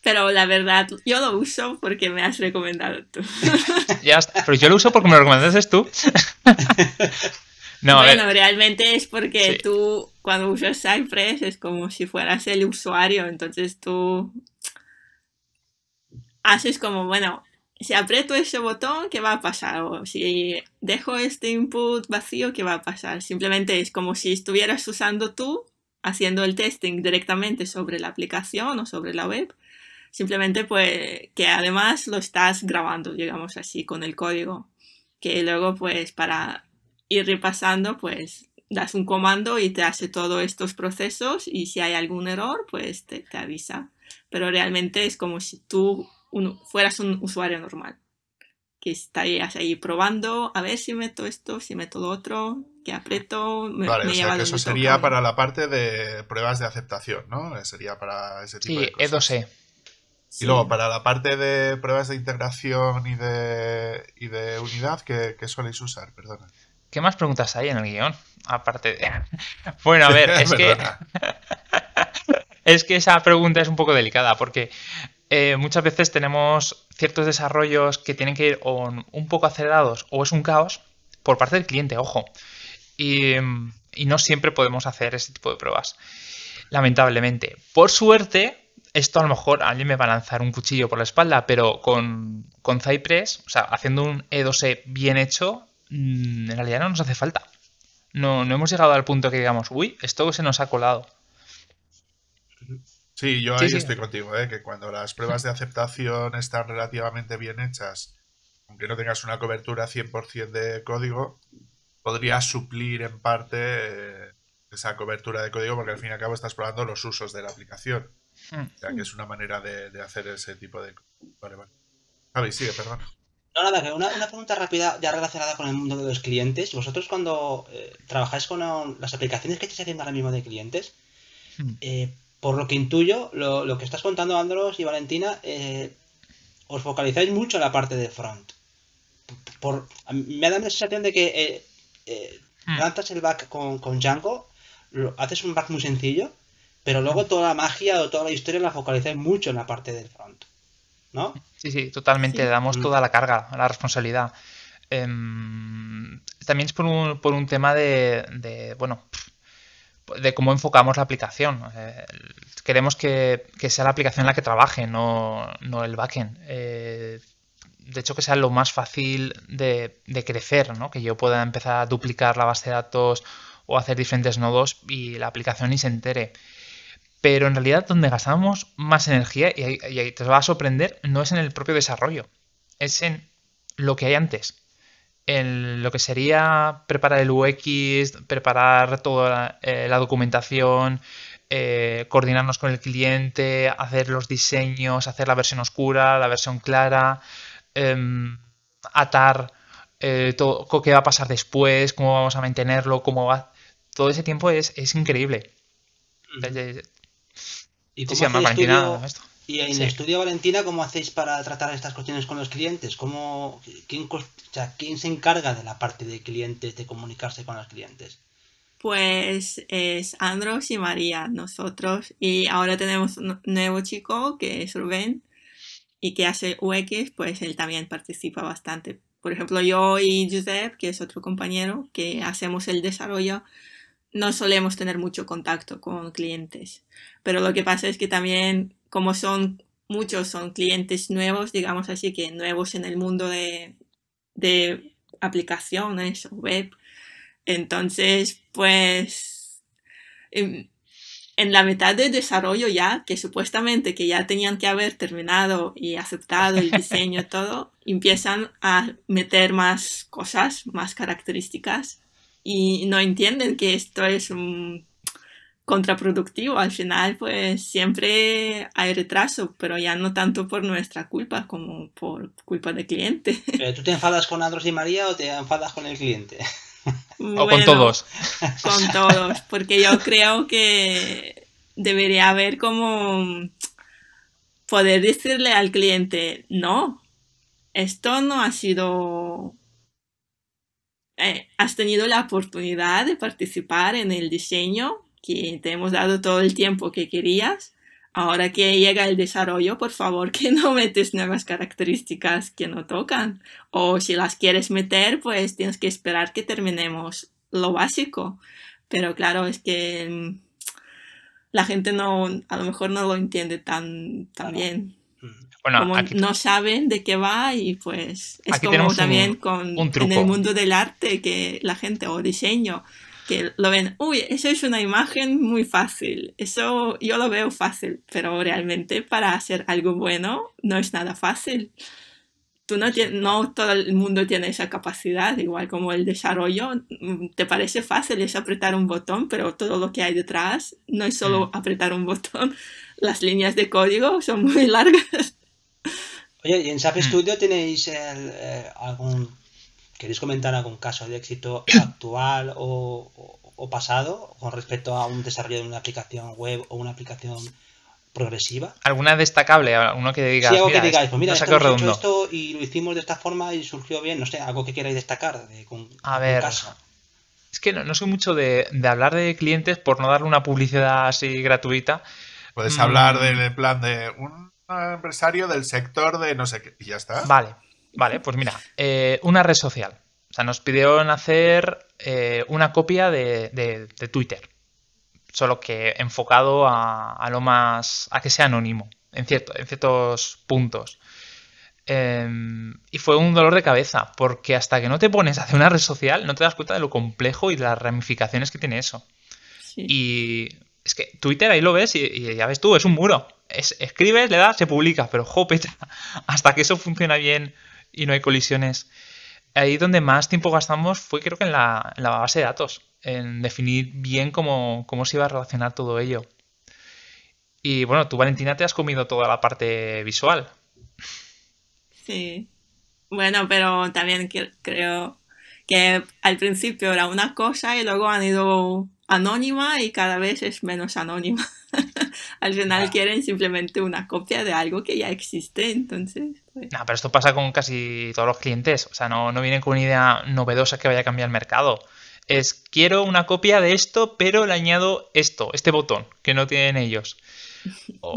pero la verdad, yo lo uso porque me has recomendado tú. pero yo lo uso porque me lo recomendaste tú. bueno, realmente es porque tú cuando usas Cypress es como si fueras el usuario, entonces tú haces como, bueno, si aprieto ese botón, ¿qué va a pasar? O si dejo este input vacío, ¿qué va a pasar? Simplemente es como si estuvieras usando tú, haciendo el testing directamente sobre la aplicación o sobre la web Simplemente pues que además lo estás grabando, digamos así, con el código, que luego pues para ir repasando pues das un comando y te hace todos estos procesos y si hay algún error pues te, te avisa. Pero realmente es como si tú fueras un usuario normal, que estarías ahí probando, a ver si meto esto, si meto lo otro, que aprieto, me, vale, o sea, que eso sería para la parte de pruebas de aceptación, ¿no? Eh, sería para ese tipo de cosas. E y luego, para la parte de pruebas de integración y de, unidad, ¿qué, qué soléis usar? Perdona. ¿Qué más preguntas hay en el guión? Aparte de... Bueno, a ver, es que... es que esa pregunta es un poco delicada porque eh, muchas veces tenemos ciertos desarrollos que tienen que ir un poco acelerados o es un caos por parte del cliente, ojo. Y, y no siempre podemos hacer ese tipo de pruebas, lamentablemente. Por suerte, esto a lo mejor alguien me va a lanzar un cuchillo por la espalda, pero con, con Cypress, o sea, haciendo un E2E e bien hecho, mm, en realidad no nos hace falta. No, no hemos llegado al punto que digamos, uy, esto se nos ha colado. Sí, yo ahí estoy contigo, ¿eh? que cuando las pruebas de aceptación están relativamente bien hechas, aunque no tengas una cobertura 100% de código, podrías suplir en parte eh, esa cobertura de código porque al fin y al cabo estás probando los usos de la aplicación. Mm. O sea, que es una manera de, hacer ese tipo de... Vale, vale. Javi, sigue, perdón. No, nada, una, pregunta rápida ya relacionada con el mundo de los clientes. Vosotros cuando eh, trabajáis con las aplicaciones que estáis haciendo ahora mismo de clientes, mm. eh, por lo que intuyo, lo, que estás contando, Andros y Valentina, eh, os focalizáis mucho en la parte de front. Por, me da la sensación de que mm. lanzas el back con, con Django, lo, haces un back muy sencillo pero luego toda la magia o toda la historia la focalizáis mucho en la parte del front. ¿No? Sí, sí, totalmente. Damos mm. toda la carga, la responsabilidad. Em, también es por un, por un tema de, de, bueno, de cómo enfocamos la aplicación. Eh, queremos que, sea la aplicación la que trabaje, no, no el backend. Eh, de hecho, que sea lo más fácil de, de crecer, ¿no? que yo pueda empezar a duplicar la base de datos o hacer diferentes nodos y la aplicación ni se entere pero en realidad donde gastamos más energía, y, y, te va a sorprender, no es en el propio desarrollo, es en lo que hay antes. En lo que sería preparar el UX, preparar toda eh, la, documentación, eh, coordinarnos con el cliente, hacer los diseños, hacer la versión oscura, la versión clara, em, atar eh, todo, qué va a pasar después, cómo vamos a mantenerlo, cómo va. Todo ese tiempo es, increíble. ¿Y cómo Y en el estudio Valentina, ¿cómo hacéis para tratar estas cuestiones con los clientes? ¿Cómo, quién, se encarga de la parte de clientes, de comunicarse con los clientes? Pues es Andros y María, nosotros. Y ahora tenemos un nuevo chico que es Rubén y que hace UX, pues él también participa bastante. Por ejemplo, yo y Josep, que es otro compañero, que hacemos el desarrollo no solemos tener mucho contacto con clientes. Pero lo que pasa es que también, como son muchos, son clientes nuevos, digamos así, que nuevos en el mundo de, aplicaciones o web. Entonces, pues, en, em, en, la mitad del desarrollo ya, que supuestamente que ya tenían que haber terminado y aceptado el diseño, todo, empiezan a meter más cosas, más características y no entienden que esto es contraproductivo. Al final, pues siempre hay retraso, pero ya no tanto por nuestra culpa como por culpa del cliente. ¿Tú te enfadas con Andrés y María o te enfadas con el cliente? o con todos. Con todos, porque yo creo que debería haber como poder decirle al cliente, no, esto no ha sido eh, has tenido la oportunidad de participar en el diseño, que te hemos dado todo el tiempo que querías. Ahora que llega el desarrollo, por favor que no metes nuevas características que no tocan. O si las quieres meter, pues tienes que esperar que terminemos lo básico. Pero claro, es que mm, la gente no, a lo mejor no lo entiende tan, bien no saben de qué va y pues es como también con en el mundo del arte que la gente o diseño que lo ven, uy, eso es una imagen muy fácil, eso yo lo veo fácil, pero realmente para hacer algo bueno no es nada fácil. Tú no, tienes, no todo el mundo tiene esa capacidad, igual como el desarrollo, mm, te parece fácil es apretar un botón, pero todo lo que hay detrás no es solo mm. apretar un botón, las líneas de código son muy largas Oye, ¿y en SAP hmm. Studio tenéis eh, algún... ¿Queréis comentar algún caso de éxito actual o, pasado con respecto a un desarrollo de una aplicación web o una aplicación progresiva? ¿Alguna destacable? ¿Alguno que digáis. Sí, algo que digáis, pues mira, esto, esto y lo hicimos de esta forma y surgió bien, no sé, algo que queráis destacar a ver, Es que no, soy mucho de, hablar de clientes por no darle una publicidad así gratuita. Puedes hablar mm. del plan de un empresario del sector de no sé qué. Y ya está. Vale, vale, pues mira, eh, una red social. O sea, nos pidieron hacer eh, una copia de, Twitter. Solo que enfocado a, lo más. a que sea anónimo. En, cierto, en ciertos puntos. Em, y fue un dolor de cabeza, porque hasta que no te pones a hacer una red social, no te das cuenta de lo complejo y las ramificaciones que tiene eso. Y es que Twitter ahí lo ves y ya ves tú, es un muro es, escribes, le das, se publica, pero jopeta, hasta que eso funciona bien y no hay colisiones. Ahí donde más tiempo gastamos fue creo que en la, en la base de datos, en definir bien cómo, se iba a relacionar todo ello. Y bueno, tú Valentina te has comido toda la parte visual. Sí. Bueno, pero también creo que al principio era una cosa y luego han ido anónima y cada vez es menos anónima. Al final quieren simplemente una copia de algo que ya existe, entonces... Pues. No, pero esto pasa con casi todos los clientes, o sea, no, vienen con una idea novedosa que vaya a cambiar el mercado. Es, quiero una copia de esto, pero le añado esto, este botón, que no tienen ellos.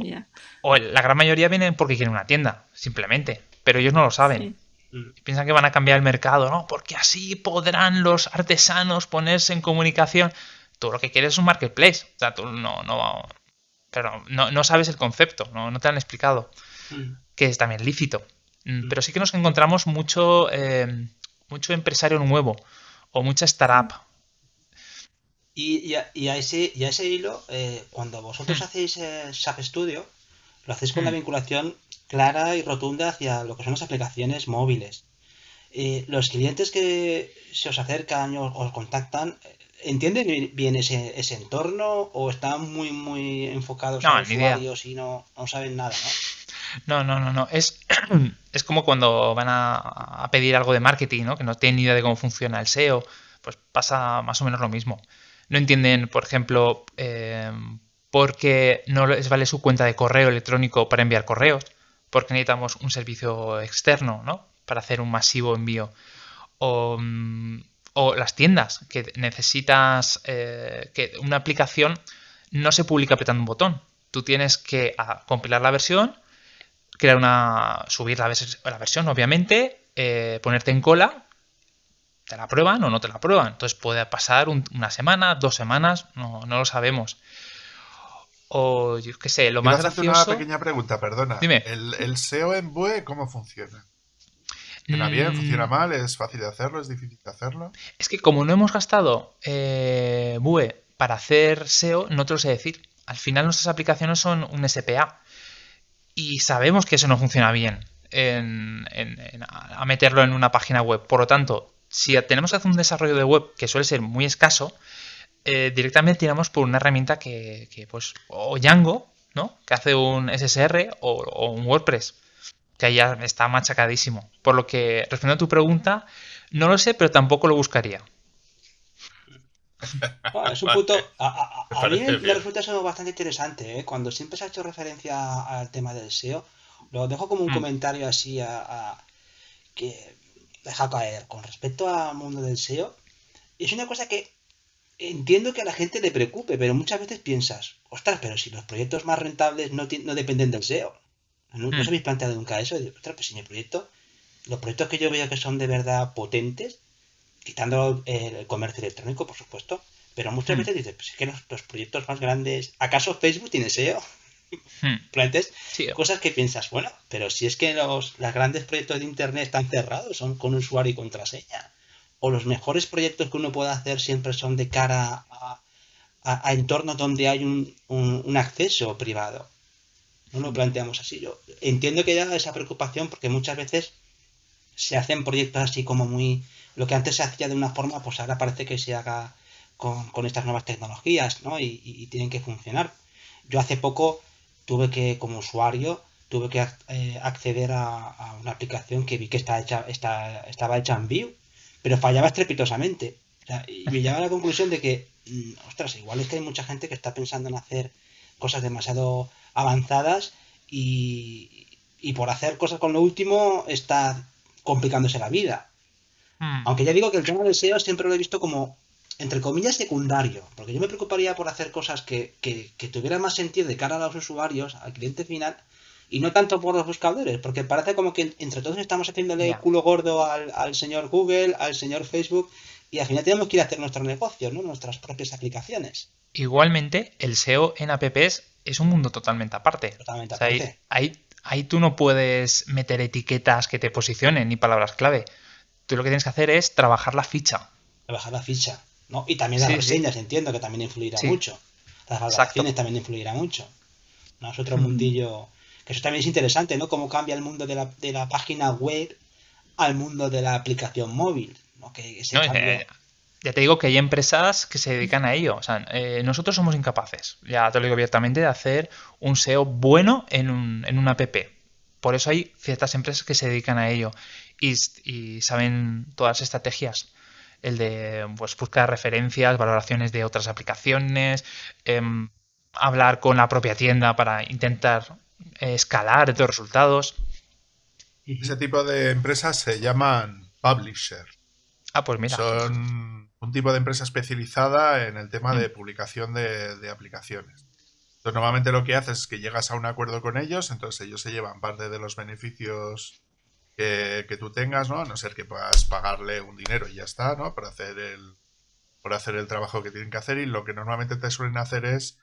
O, la gran mayoría vienen porque quieren una tienda, simplemente, pero ellos no lo saben. Mm. Piensan que van a cambiar el mercado, ¿no? Porque así podrán los artesanos ponerse en comunicación. Tú lo que quieres es un marketplace. O sea, tú no, no, claro, no, sabes el concepto, no, te han explicado, mm. que es también lícito. Mm, mm. Pero sí que nos encontramos mucho, eh, mucho empresario nuevo o mucha startup. Y, y, a, ese, y ese hilo, eh, cuando vosotros hacéis eh, SAP Studio, lo hacéis con una vinculación clara y rotunda hacia lo que son las aplicaciones móviles. Eh, los clientes que se os acercan o os contactan, ¿Entienden bien ese, entorno o están muy, muy enfocados en usuarios y no, no saben nada, no? No, no, no, Es, es como cuando van a, pedir algo de marketing, ¿no? Que no tienen idea de cómo funciona el SEO. Pues pasa más o menos lo mismo. No entienden, por ejemplo, em, por qué no les vale su cuenta de correo electrónico para enviar correos, porque necesitamos un servicio externo, ¿no? Para hacer un masivo envío. O, mm, o las tiendas, que necesitas eh, que una aplicación no se publica apretando un botón. Tú tienes que ah, compilar la versión, crear una. subir la, versión, obviamente, eh, ponerte en cola, te la prueban o no te la prueban. Entonces puede pasar una semana, dos semanas, no, no lo sabemos. O yo qué sé, lo más gracioso. Hacer una pequeña pregunta, perdona. Dime. ¿El, el SEO en BUE cómo funciona? Funciona bien, mm. funciona mal, es fácil de hacerlo, es difícil de hacerlo. Es que como no hemos gastado eh, BUE para hacer SEO, no te lo sé decir. Al final nuestras aplicaciones son un SPA y sabemos que eso no funciona bien a meterlo en una página web. Por lo tanto, si tenemos que hacer un desarrollo de web que suele ser muy escaso, eh, directamente tiramos por una herramienta que, pues, o Django, ¿no? Que hace un SSR o un WordPress ya está machacadísimo. Por lo que, respondiendo a tu pregunta, no lo sé, pero tampoco lo buscaría. es un punto. A, mí me resulta bastante interesante. ¿eh? Cuando siempre se ha hecho referencia al tema del SEO, lo dejo como un mm. comentario así a, que deja caer. Con respecto al mundo del SEO, es una cosa que entiendo que a la gente le preocupe, pero muchas veces piensas, ostras, pero si los proyectos más rentables no, no dependen del SEO. Pues ¿No, os hmm. habéis planteado nunca eso? Digo, pues proyecto, los proyectos que yo veo que son de verdad potentes, quitando el comercio electrónico, por supuesto, pero muchas hmm. veces dices, pues es que los, proyectos más grandes, ¿acaso Facebook tiene SEO? Hmm. Plantes cosas que piensas, bueno, pero si es que los, grandes proyectos de Internet están cerrados, son con usuario y contraseña, o los mejores proyectos que uno puede hacer siempre son de cara a, entornos donde hay un acceso privado no lo planteamos así. Yo entiendo que ya esa preocupación porque muchas veces se hacen proyectos así como muy... Lo que antes se hacía de una forma, pues ahora parece que se haga con, estas nuevas tecnologías, ¿no? Y, tienen que funcionar. Yo hace poco tuve que, como usuario, tuve que eh, acceder a, una aplicación que vi que está hecha, está, estaba hecha en Vue, pero fallaba estrepitosamente. y me llevaba a la conclusión de que, mm, ostras, igual es que hay mucha gente que está pensando en hacer cosas demasiado avanzadas y, y por hacer cosas con lo último está complicándose la vida. Hmm. Aunque ya digo que el tema del SEO siempre lo he visto como, entre comillas, secundario, porque yo me preocuparía por hacer cosas que, que, tuvieran más sentido de cara a los usuarios, al cliente final, y no tanto por los buscadores, porque parece como que entre todos estamos haciéndole el culo gordo al, señor Google, al señor Facebook, y al final tenemos que ir a hacer nuestro negocio, nuestras propias aplicaciones. Igualmente, el SEO en apps es un mundo totalmente aparte. Totalmente Ahí, ahí, tú no puedes meter etiquetas que te posicionen ni palabras clave. Tú lo que tienes que hacer es trabajar la ficha. Trabajar la ficha. ¿no? Y también las reseñas, entiendo que también influirá mucho. Las valoraciones también influirán mucho. ¿no? Es otro mm. mundillo. Que eso también es interesante, ¿no? Cómo cambia el mundo de la, página web al mundo de la aplicación móvil. Eh, ya te digo que hay empresas que se dedican a ello. Eh, nosotros somos incapaces, ya te lo digo abiertamente, de hacer un SEO bueno en, un, una app. Por eso hay ciertas empresas que se dedican a ello y, saben todas las estrategias. El de pues, buscar referencias, valoraciones de otras aplicaciones, em, hablar con la propia tienda para intentar eh, escalar estos resultados. Ese tipo de empresas se llaman publisher. Ah, pues mira. Son un tipo de empresa especializada en el tema de mm. publicación de, aplicaciones. Entonces, normalmente lo que haces es que llegas a un acuerdo con ellos, entonces ellos se llevan parte de los beneficios que, que, tú tengas, ¿no? A no ser que puedas pagarle un dinero y ya está, ¿no? Por hacer el, por hacer el trabajo que tienen que hacer. Y lo que normalmente te suelen hacer es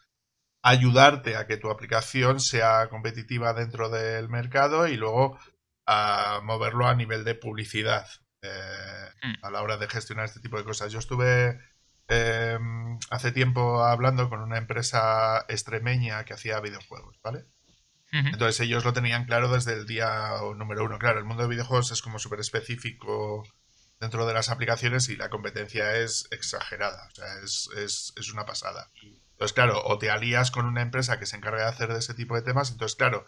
ayudarte a que tu aplicación sea competitiva dentro del mercado y luego a moverlo a nivel de publicidad. Hmm. a la hora de gestionar este tipo de cosas. Yo estuve em, hace tiempo hablando con una empresa extremeña que hacía videojuegos, ¿vale? Entonces ellos lo tenían claro desde el día número uno. Claro, el mundo de videojuegos es como súper específico dentro de las aplicaciones y la competencia es exagerada, o sea, es, es una pasada. Entonces, claro, o te alías con una empresa que se encarga de hacer de ese tipo de temas, entonces, claro,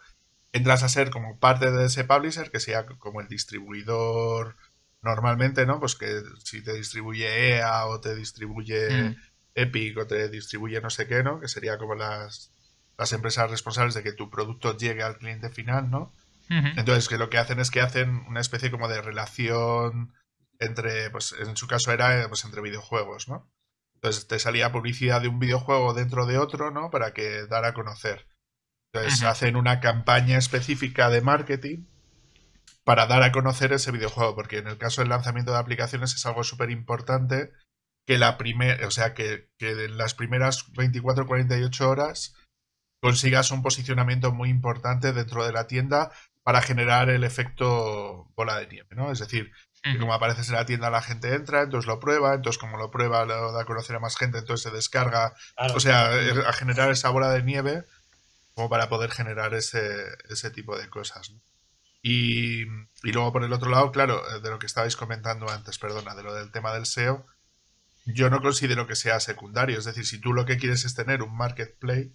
entras a ser como parte de ese publisher, que sea como el distribuidor normalmente, ¿no? Pues que si te distribuye EA o te distribuye mm. Epic o te distribuye no sé qué, ¿no? Que sería como las, las empresas responsables de que tu producto llegue al cliente final, ¿no? Entonces, que lo que hacen es que hacen una especie como de relación entre, pues en su caso era eh, pues entre videojuegos, ¿no? Entonces te salía publicidad de un videojuego dentro de otro, ¿no? Para que dar a conocer. Entonces hacen una campaña específica de marketing para dar a conocer ese videojuego, porque en el caso del lanzamiento de aplicaciones es algo súper importante que la primer, o sea, que, en las primeras 24 48 horas consigas un posicionamiento muy importante dentro de la tienda para generar el efecto bola de nieve, ¿no? Es decir, que como apareces en la tienda la gente entra, entonces lo prueba, entonces como lo prueba lo da a conocer a más gente, entonces se descarga, o sea, eh, a generar esa bola de nieve como para poder generar ese, ese tipo de cosas, ¿no? Y, luego por el otro lado, claro, eh, de lo que estabais comentando antes, perdona, de lo del tema del SEO, yo no considero que sea secundario. Es decir, si tú lo que quieres es tener un marketplace,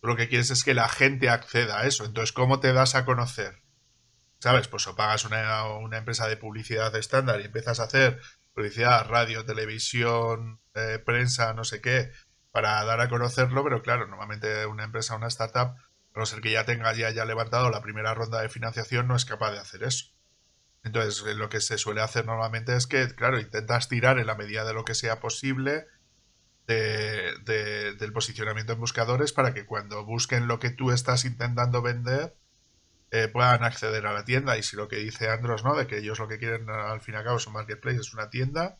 lo que quieres es que la gente acceda a eso. Entonces, ¿cómo te das a conocer? ¿Sabes? Pues o pagas una, empresa de publicidad estándar y empiezas a hacer publicidad, radio, televisión, eh, prensa, no sé qué, para dar a conocerlo, pero claro, normalmente una empresa, una startup, el ser que ya tenga ya, ya levantado la primera ronda de financiación, no es capaz de hacer eso. Entonces, eh, lo que se suele hacer normalmente es que, claro, intentas tirar en la medida de lo que sea posible del posicionamiento en buscadores para que cuando busquen lo que tú estás intentando vender, eh, puedan acceder a la tienda. Y si lo que dice Andros, ¿no? De que ellos lo que quieren al fin y al cabo es un marketplace, es una tienda,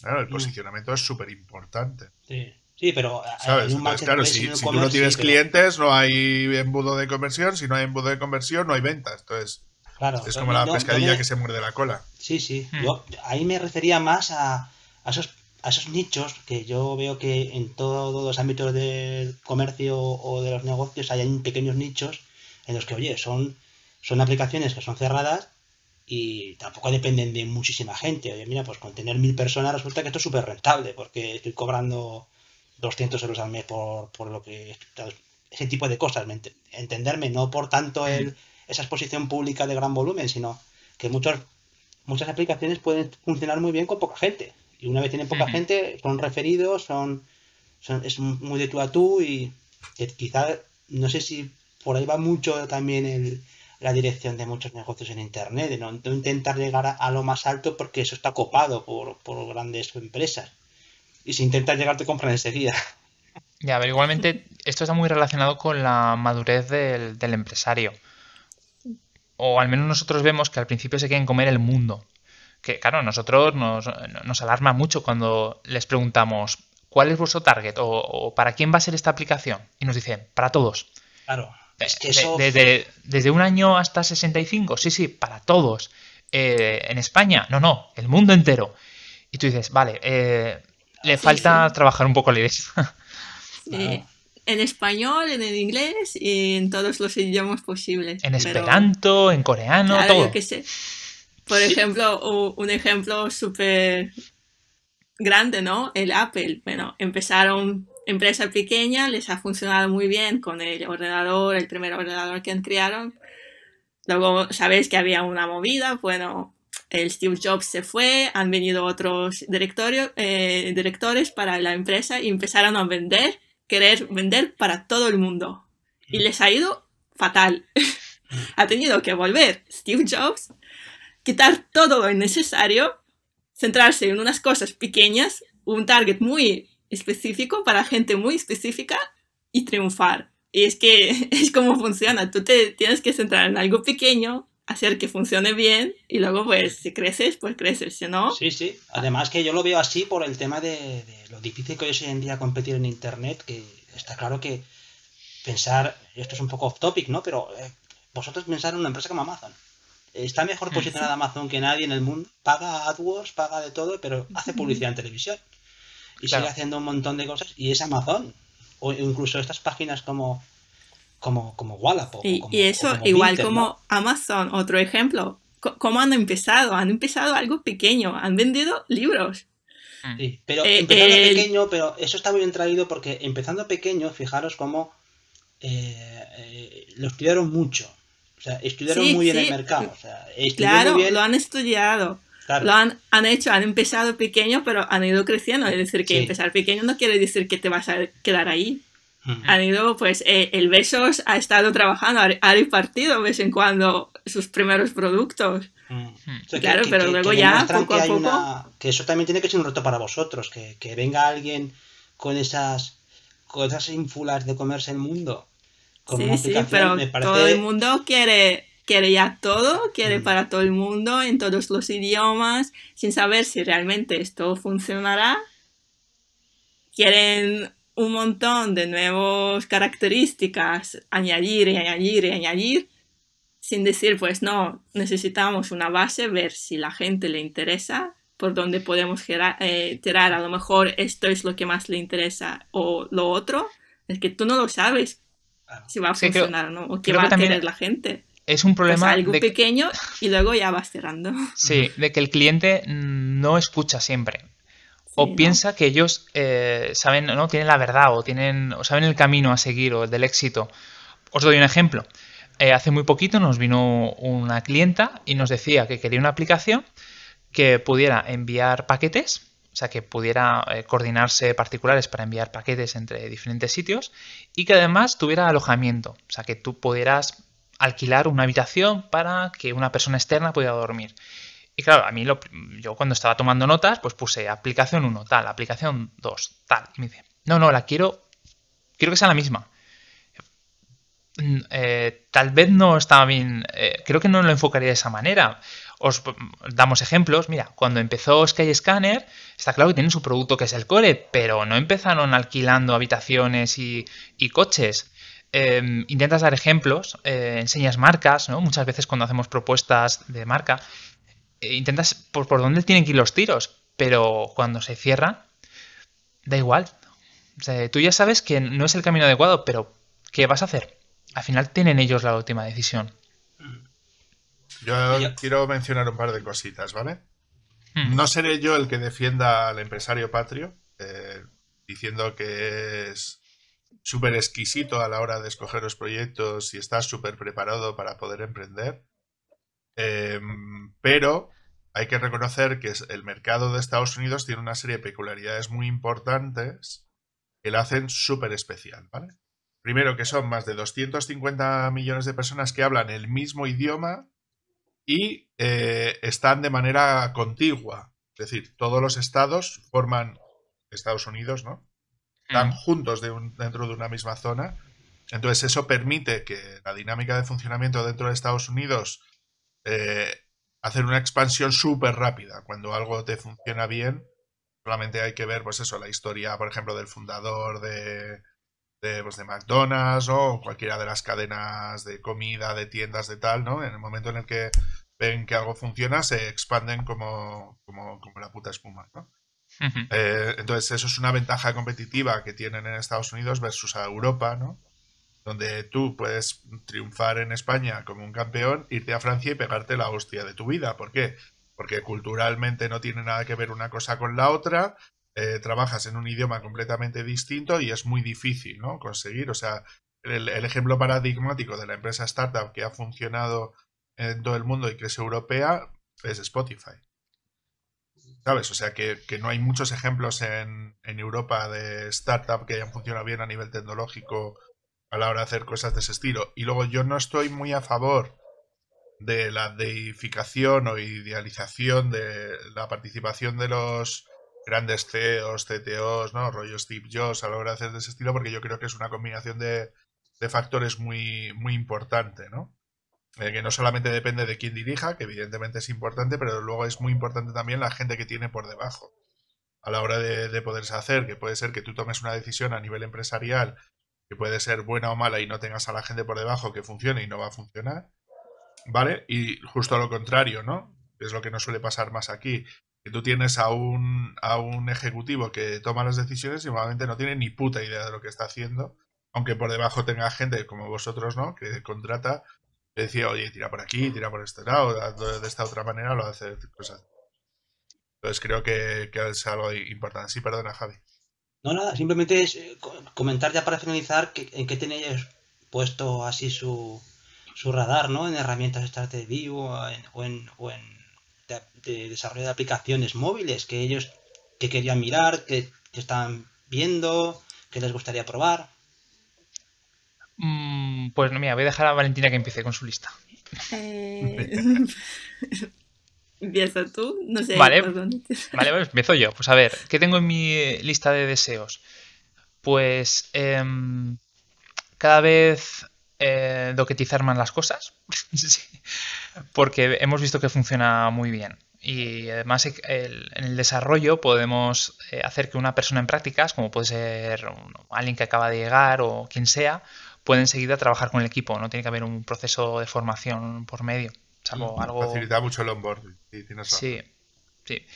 claro, el mm. posicionamiento es súper importante. Sí. Sí, pero claro, si, tú no tienes clientes, no hay embudo de conversión. Si no hay embudo de conversión, no hay ventas. Entonces, es como la pescadilla que se muerde la cola. Sí, sí. Hmm. Yo ahí me refería más a, esos, nichos que yo veo que en todos los ámbitos del comercio o de los negocios hay pequeños nichos en los que, oye, son, son aplicaciones que son cerradas y tampoco dependen de muchísima gente. Oye, mira, pues con tener mil personas resulta que esto es súper rentable porque estoy cobrando 200 euros al mes por, por lo que... Ese tipo de cosas, entenderme, no por tanto mm. el, esa exposición pública de gran volumen, sino que muchos, muchas aplicaciones pueden funcionar muy bien con poca gente. Y una vez tienen poca gente, son referidos, son, es muy de tú a tú y quizás, no sé si por ahí va mucho también el, la dirección de muchos negocios en Internet, de no, intentar llegar a, lo más alto porque eso está copado por, por grandes empresas y si intentas llegar te compran enseguida. Ya, pero igualmente esto está muy relacionado con la madurez del, empresario. O al menos nosotros vemos que al principio se quieren comer el mundo. Que claro, a nosotros nos, alarma mucho cuando les preguntamos cuál es vuestro target o, para quién va a ser esta aplicación. Y nos dicen, para todos. Claro. desde un año hasta 65, sí, sí, para todos. Eh, en España, no, no, el mundo entero. Y tú dices, vale, eh, le falta trabajar un poco la idea. En español, en inglés y en todos los idiomas posibles. En esperanto, en coreano, todo. que sé. Por ejemplo, un ejemplo súper grande, ¿no? El Apple. Bueno, empezaron empresa pequeña, les ha funcionado muy bien con el ordenador, el primer ordenador que crearon. Luego sabéis que había una movida, bueno, Steve Jobs se fue, han venido otros eh, directores para la empresa y empezaron a vender, querer vender para todo el mundo. Y mm. les ha ido fatal. ha tenido que volver Steve Jobs, quitar todo lo innecesario, centrarse en unas cosas pequeñas, un target muy específico para gente muy específica y triunfar. Y es que es como funciona. Tú te tienes que centrar en algo pequeño, hacer que funcione bien y luego pues si creces, pues creces, si no... Sí, sí. Además que yo lo veo así por el tema de, lo difícil que es hoy en día competir en Internet, que está claro que pensar, esto es un poco off topic, ¿no? Pero eh, vosotros pensar en una empresa como Amazon. Está mejor posicionada Amazon que nadie en el mundo. Paga AdWords, paga de todo, pero hace publicidad en televisión. Y sigue haciendo un montón de cosas. Y es Amazon. O incluso estas páginas como como, como Wallapop. Y, como, y eso, igual como Amazon, otro ejemplo, ¿cómo han empezado? Han empezado algo pequeño, han vendido libros. Mm. Sí, pero eh, empezando pequeño, pero eso está muy bien traído porque empezando pequeño, fijaros cómo eh, eh lo estudiaron mucho. O sea, estudiaron muy bien el mercado. claro, lo han estudiado. Lo han, han, hecho, han empezado pequeño, pero han ido creciendo. Es decir, que empezar pequeño no quiere decir que te vas a quedar ahí. Han pues, eh, el Besos ha estado trabajando, ha repartido de vez en cuando sus primeros productos. claro, pero luego ya, que eso también tiene que ser un reto para vosotros, que, venga alguien con esas cosas ínfulas de comerse el mundo. sí, sí, pero me todo el mundo quiere, quiere ya todo, quiere para todo el mundo, en todos los idiomas, sin saber si realmente esto funcionará. Quieren un montón de nuevas características, añadir y añadir y añadir, sin decir, pues no, necesitamos una base, ver si la gente le interesa, por dónde podemos eh, tirar, a lo mejor esto es lo que más le interesa o lo otro, es que tú no lo sabes si va a funcionar ¿no? o qué va a querer la gente. Es un problema. algo pequeño y luego ya vas cerrando. Sí, de que el cliente no escucha siempre o piensa que ellos eh, saben, ¿no? Tienen la verdad o tienen, o saben el camino a seguir o el del éxito. Os doy un ejemplo. Eh, hace muy poquito nos vino una clienta y nos decía que quería una aplicación que pudiera enviar paquetes, o sea, que pudiera eh, coordinarse particulares para enviar paquetes entre diferentes sitios y que además tuviera alojamiento, o sea, que tú pudieras alquilar una habitación para que una persona externa pudiera dormir. Y claro, a mí yo cuando estaba tomando notas, pues puse aplicación 1, tal, aplicación 2, tal. Y me dice, no, no, la quiero, quiero que sea la misma. Mm, eh, tal vez no estaba bien, eh, creo que no lo enfocaría de esa manera. Os damos ejemplos, mira, cuando empezó Sky Scanner, está claro que tienen su producto que es el core, pero no empezaron alquilando habitaciones y, y coches. Em, intentas dar ejemplos, eh, enseñas marcas, ¿no? Muchas veces cuando hacemos propuestas de marca, eh, intentas por, dónde tienen que ir los tiros, pero cuando se cierra, da igual. tú ya sabes que no es el camino adecuado, pero ¿qué vas a hacer? Al final tienen ellos la última decisión. Mm. Yo quiero mencionar un par de cositas, ¿vale? Hmm. No seré yo el que defienda al empresario patrio, eh, diciendo que es súper exquisito a la hora de escoger los proyectos y está súper preparado para poder emprender. Em, pero hay que reconocer que el mercado de Estados Unidos tiene una serie de peculiaridades muy importantes que la hacen súper especial, ¿vale? Primero, que son más de 250 millones de personas que hablan el mismo idioma y eh, están de manera contigua. Es decir, todos los estados forman Estados Unidos, ¿no? Están mm. juntos dentro de una misma zona. Entonces, eso permite que la dinámica de funcionamiento dentro de Estados Unidos eh, hacer una expansión súper rápida. Cuando algo te funciona bien, solamente hay que ver, pues eso, la historia, por ejemplo, del fundador de, de, pues de McDonald's o cualquiera de las cadenas de comida, de tiendas, de tal, ¿no? En el momento en el que ven que algo funciona, se expanden como, como, como la puta espuma, ¿no? Eh, entonces, eso es una ventaja competitiva que tienen en Estados Unidos versus a Europa, ¿no? donde tú puedes triunfar en España como un campeón, irte a Francia y pegarte la hostia de tu vida. ¿Por qué? Porque culturalmente no tiene nada que ver una cosa con la otra, eh, trabajas en un idioma completamente distinto y es muy difícil ¿no? conseguir. O sea, el, ejemplo paradigmático de la empresa startup que ha funcionado en todo el mundo y que es europea es Spotify. ¿Sabes? O sea, que, no hay muchos ejemplos en, en Europa de startup que hayan funcionado bien a nivel tecnológico a la hora de hacer cosas de ese estilo. Y luego yo no estoy muy a favor de la deificación o idealización de la participación de los grandes CEOs, CTOs, ¿no? ...rollos Steve Jobs a la hora de hacer de ese estilo, porque yo creo que es una combinación de, de factores muy, muy importante, ¿no? Eh, que no solamente depende de quién dirija, que evidentemente es importante, pero luego es muy importante también la gente que tiene por debajo a la hora de, de, poderse hacer, que puede ser que tú tomes una decisión a nivel empresarial que puede ser buena o mala y no tengas a la gente por debajo que funcione y no va a funcionar, ¿vale? Y justo a lo contrario, ¿no? Es lo que nos suele pasar más aquí, que tú tienes a un, a un ejecutivo que toma las decisiones y normalmente no tiene ni puta idea de lo que está haciendo, aunque por debajo tenga gente como vosotros, ¿no? Que contrata, y decía, oye, tira por aquí, tira por este lado, de esta otra manera lo hace cosas. Entonces creo que, que es algo importante. Sí, perdona, Javi. No, nada, simplemente es eh, comentar ya para finalizar en qué tenéis puesto así su, su radar, ¿no? En herramientas de de vivo o en, de, desarrollo de aplicaciones móviles que ellos que querían mirar, que, están viendo, que les gustaría probar. Mm, pues no, mira, voy a dejar a Valentina que empiece con su lista. Eh, Empieza tú, no sé. Vale, vale pues empiezo yo. Pues a ver, ¿qué tengo en mi lista de deseos? Pues em, cada vez eh, doquetizar más las cosas, porque hemos visto que funciona muy bien. Y además eh, en el desarrollo podemos eh, hacer que una persona en prácticas, como puede ser alguien que acaba de llegar o quien sea, pueda enseguida trabajar con el equipo. No tiene que haber un proceso de formación por medio. Facilita mucho el Sí, Sí,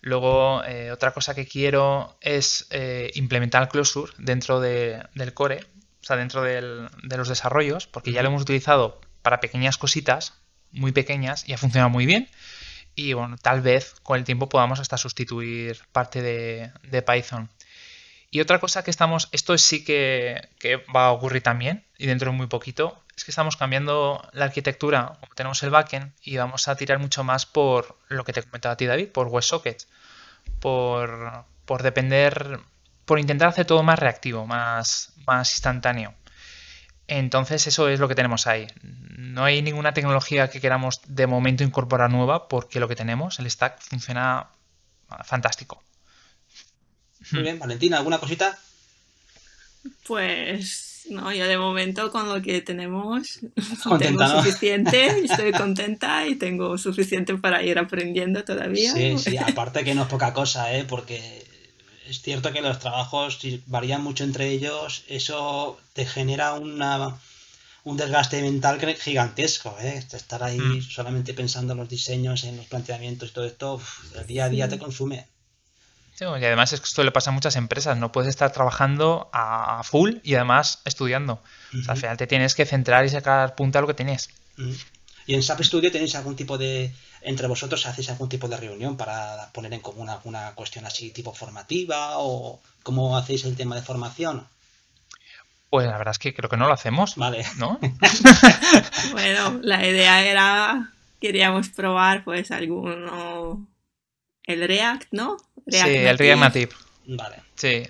Luego, eh, otra cosa que quiero es eh, implementar implementar Closure dentro del core, o sea, dentro de los desarrollos, porque ya lo hemos utilizado para pequeñas cositas, muy pequeñas, y ha funcionado muy bien. Y bueno, tal vez con el tiempo podamos hasta sustituir parte de, de Python. Y otra cosa que estamos, esto sí que, va a ocurrir también, y dentro de muy poquito, es que estamos cambiando la arquitectura, como tenemos el backend, y vamos a tirar mucho más por lo que te comentaba a ti, David, por WebSocket, por, por depender, por intentar hacer todo más reactivo, más, más instantáneo. Entonces eso es lo que tenemos ahí. No hay ninguna tecnología que queramos de momento incorporar nueva porque lo que tenemos, el stack, funciona fantástico. Muy bien, Valentina, ¿alguna cosita? Pues no, yo de momento con lo que tenemos tengo suficiente, estoy contenta y tengo suficiente para ir aprendiendo todavía. Sí, sí, aparte que no es poca cosa, ¿eh? porque es cierto que los trabajos varían mucho entre ellos, eso te genera una, un desgaste mental gigantesco, ¿eh? este estar ahí mm. solamente pensando en los diseños, en los planteamientos y todo esto, el día a día te consume y además es que esto le pasa a muchas empresas, no puedes estar trabajando a full y además estudiando. al final te tienes que centrar y sacar punta a lo que tienes. ¿Y en SAP Studio tenéis algún tipo de, entre vosotros hacéis algún tipo de reunión para poner en común alguna cuestión así tipo formativa o cómo hacéis el tema de formación? Pues la verdad es que creo que no lo hacemos. Vale. bueno, la idea era, queríamos probar pues alguno el React, ¿no? React sí, el React Native. Vale. Sí.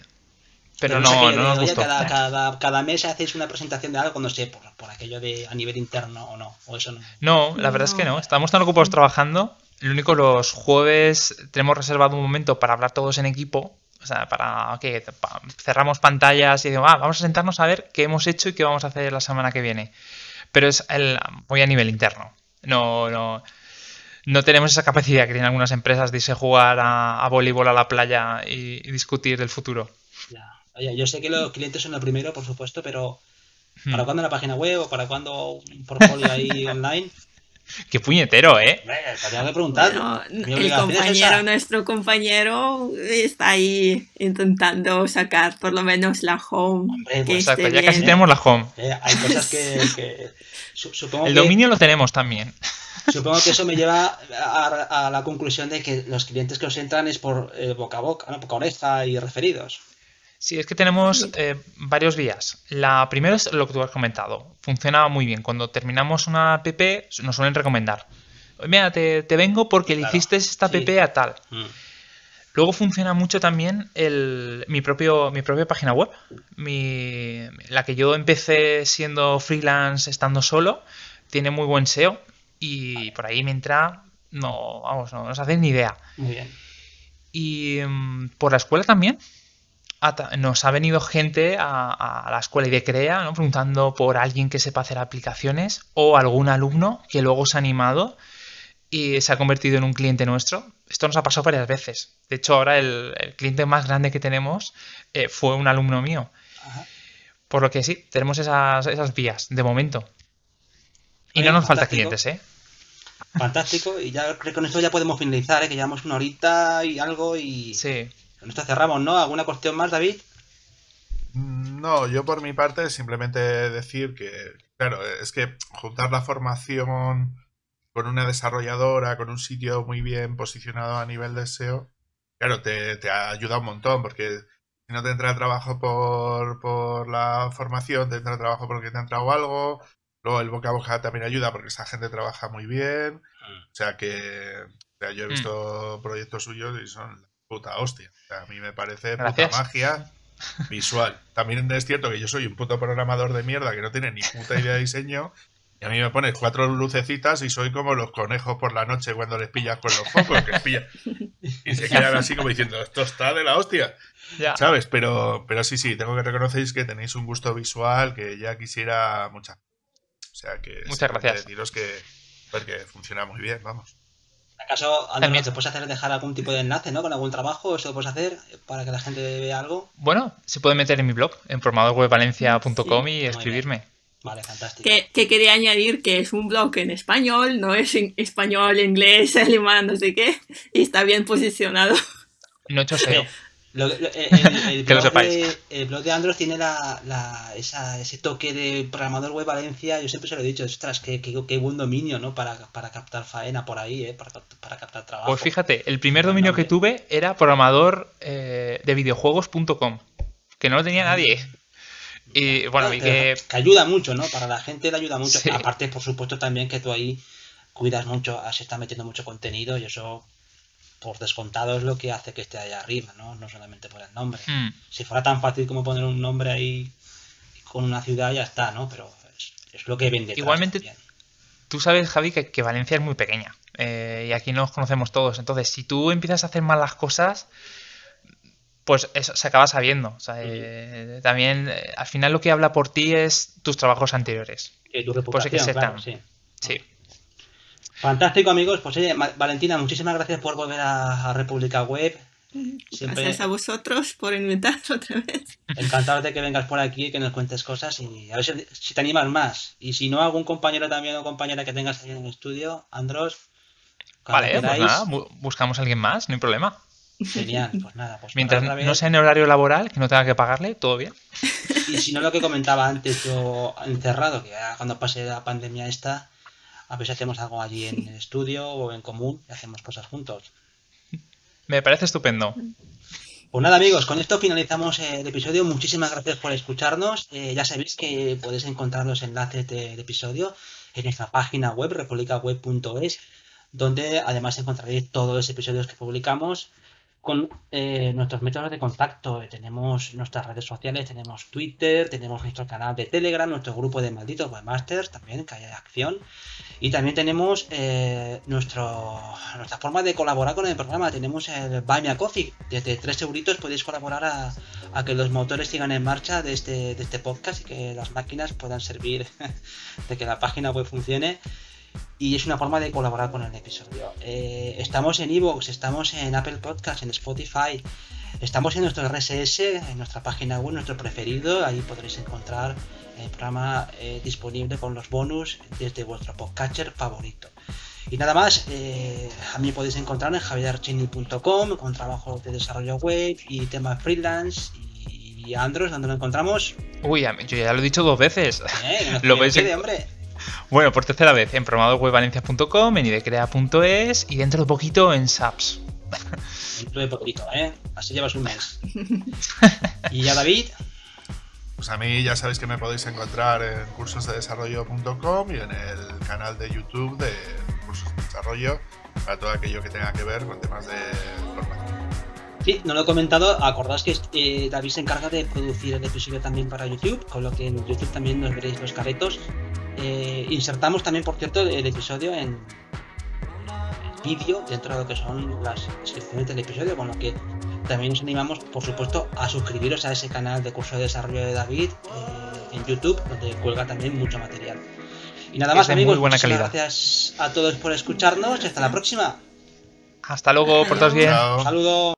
Pero, no, no, nos gustó. Cada, cada, cada, mes hacéis una presentación de algo, no sé, por, aquello de a nivel interno o no, o eso no. No, la verdad es que no. Estamos tan ocupados trabajando. Lo único, los jueves tenemos reservado un momento para hablar todos en equipo. O sea, para que cerramos pantallas y digo, ah, vamos a sentarnos a ver qué hemos hecho y qué vamos a hacer la semana que viene. Pero es el, voy a nivel interno. No, no no tenemos esa capacidad que tienen algunas empresas de jugar a, voleibol a la playa y, discutir del futuro. Ya. Oye, yo sé que los clientes son lo primero, por supuesto, pero hmm. ¿para cuándo la página web o para cuándo un portfolio ahí online? Qué puñetero, ¿eh? el compañero, nuestro compañero, está ahí intentando sacar por lo menos la home. Pues, ya casi tenemos la home. Eh, hay cosas que, El dominio lo tenemos también. Supongo que eso me lleva a, la conclusión de que los clientes que os entran es por eh, boca a boca, ¿no? boca y referidos. Sí, es que tenemos eh, varios vías. La primera es lo que tú has comentado. Funciona muy bien. Cuando terminamos una PP, nos suelen recomendar. Mira, te, vengo porque le hiciste esta PP a tal. Mm. Luego funciona mucho también mi, propio, mi propia página web, la que yo empecé siendo freelance, estando solo, tiene muy buen SEO y por ahí me entra, no, vamos, no, nos hacen ni idea. Muy bien. Y mm, por la escuela también nos ha venido gente a, la escuela y de CREA ¿no? preguntando por alguien que sepa hacer aplicaciones o algún alumno que luego se ha animado y se ha convertido en un cliente nuestro. Esto nos ha pasado varias veces. De hecho, ahora el, cliente más grande que tenemos eh, fue un alumno mío. Por lo que sí, tenemos esas, esas vías de momento. Y no nos faltan clientes, ¿eh? Fantástico, y ya creo con esto ya podemos finalizar, ¿eh? que llevamos una horita y algo y... Sí. Con esto cerramos, ¿no? ¿Alguna cuestión más, David? Mm, no, yo por mi parte simplemente decir que, claro, es que juntar la formación con una desarrolladora, con un sitio muy bien posicionado a nivel de SEO, claro, te, te ayuda un montón, porque si no te entra trabajo por, por la formación, te entra trabajo porque te ha entrado algo, Luego el boca a boca también ayuda porque esa gente trabaja muy bien. Mm. O sea que yo he mm. visto proyectos suyos y son puta hostia. a mí me parece puta magia visual. También es cierto que yo soy un puto programador de mierda que no tiene ni puta idea de diseño. Y a mí me pones cuatro lucecitas y soy como los conejos por la noche cuando les pillas con los focos, que les Y se quedan así como diciendo, esto está de la hostia. ¿Sabes? Pero, pero sí, sí, tengo que reconocer que tenéis un gusto visual que ya quisiera mucha sea que... Muchas gracias. Deciros que, porque pues, funciona muy bien, vamos. ¿Acaso, Andrés, te puedes hacer dejar algún tipo de enlace, ¿no? Con algún trabajo, eso lo puedes hacer para que la gente vea algo. Bueno, se puede meter en mi blog, en formadorwebvalencia.com y escribirme. Vale, fantástico. Que, que, quería añadir que es un blog en español, no es en español, inglés, alemán, no sé qué, y está bien posicionado. No he hecho SEO. Eh, el, blog De, el blog de Android tiene ese toque de programador web Valencia. Yo siempre se lo he dicho, ostras, qué, qué buen dominio, ¿no? Para, para, captar faena por ahí, ¿eh? para, captar trabajo. Pues fíjate, el primer dominio que tuve era programador eh, de videojuegos.com, que no lo tenía nadie. Y bueno, que... ayuda mucho, ¿no? Para la gente le ayuda mucho. Aparte, por supuesto, también que tú ahí cuidas mucho, se está metiendo mucho contenido y eso por descontado es lo que hace que esté allá arriba, ¿no? No solamente por el nombre. Hmm. Si fuera tan fácil como poner un nombre ahí con una ciudad, ya está, ¿no? Pero es, lo que vende. Igualmente, tú sabes, Javi, que, Valencia es muy pequeña. Eh, y aquí nos conocemos todos. Entonces, si tú empiezas a hacer malas cosas, pues eso se acaba sabiendo. Eh, también, eh, al final lo que habla por ti es tus trabajos anteriores. que se sí. Fantástico, amigos. Pues oye, Valentina, muchísimas gracias por volver a, República Web. Siempre... Gracias a vosotros por inventar otra vez. Encantado de que vengas por aquí, que nos cuentes cosas y a ver si, te animas más. Y si no, algún compañero también o compañera que tengas ahí en el estudio, Andros. Vale, pues nada, buscamos a alguien más, no hay problema. Genial, pues nada. Pues Mientras no sea en horario laboral, que no tenga que pagarle, todo bien. Y si no, lo que comentaba antes, yo encerrado, que cuando pase la pandemia esta, a ver si hacemos algo allí en el estudio o en común y hacemos cosas juntos. Me parece estupendo. Pues nada amigos, con esto finalizamos eh, el episodio. Muchísimas gracias por escucharnos. Eh, ya sabéis que podéis encontrar los enlaces del episodio en nuestra página web, republicaweb.es, donde además encontraréis todos los episodios que publicamos con eh, nuestros métodos de contacto. Eh, tenemos nuestras redes sociales, tenemos Twitter, tenemos nuestro canal de Telegram, nuestro grupo de malditos webmasters también, que hay acción. Y también tenemos eh, nuestro, nuestra forma de colaborar con el programa. Tenemos el Buy Me a Coffee. Desde tres euritos podéis colaborar a, que los motores sigan en marcha de este, de este podcast y que las máquinas puedan servir de que la página web funcione y es una forma de colaborar con el episodio. Eh, estamos en Evox, estamos en Apple Podcasts en Spotify, estamos en nuestro RSS, en nuestra página web, nuestro preferido. Ahí podréis encontrar el programa eh, disponible con los bonus desde vuestro podcatcher favorito. Y nada más, eh, a mí podéis encontrar en javierarchini.com con trabajo de desarrollo web y temas freelance y Android Andros, ¿dónde lo encontramos? Uy, yo ya lo he dicho dos veces. lo, veis hombre. Bueno, por tercera vez en programadorwebvalencia.com, en idecrea.es y dentro de poquito en SAPS. Dentro de poquito, ¿eh? Así llevas un mes. ¿Y ya David? Pues a mí ya sabéis que me podéis encontrar en cursosdedesarrollo.com y en el canal de YouTube de Cursos de Desarrollo para todo aquello que tenga que ver con temas de formación no lo he comentado, Acordáis que eh, David se encarga de producir el episodio también para YouTube, con lo que en YouTube también nos veréis los caretos. Eh, insertamos también, por cierto, el episodio en vídeo dentro de lo que son las descripciones del episodio, con lo que también os animamos, por supuesto, a suscribiros a ese canal de curso de desarrollo de David eh, en YouTube, donde cuelga también mucho material. Y nada más, amigos, muchas gracias a todos por escucharnos y hasta la próxima. Hasta luego, por todos bien. Saludos.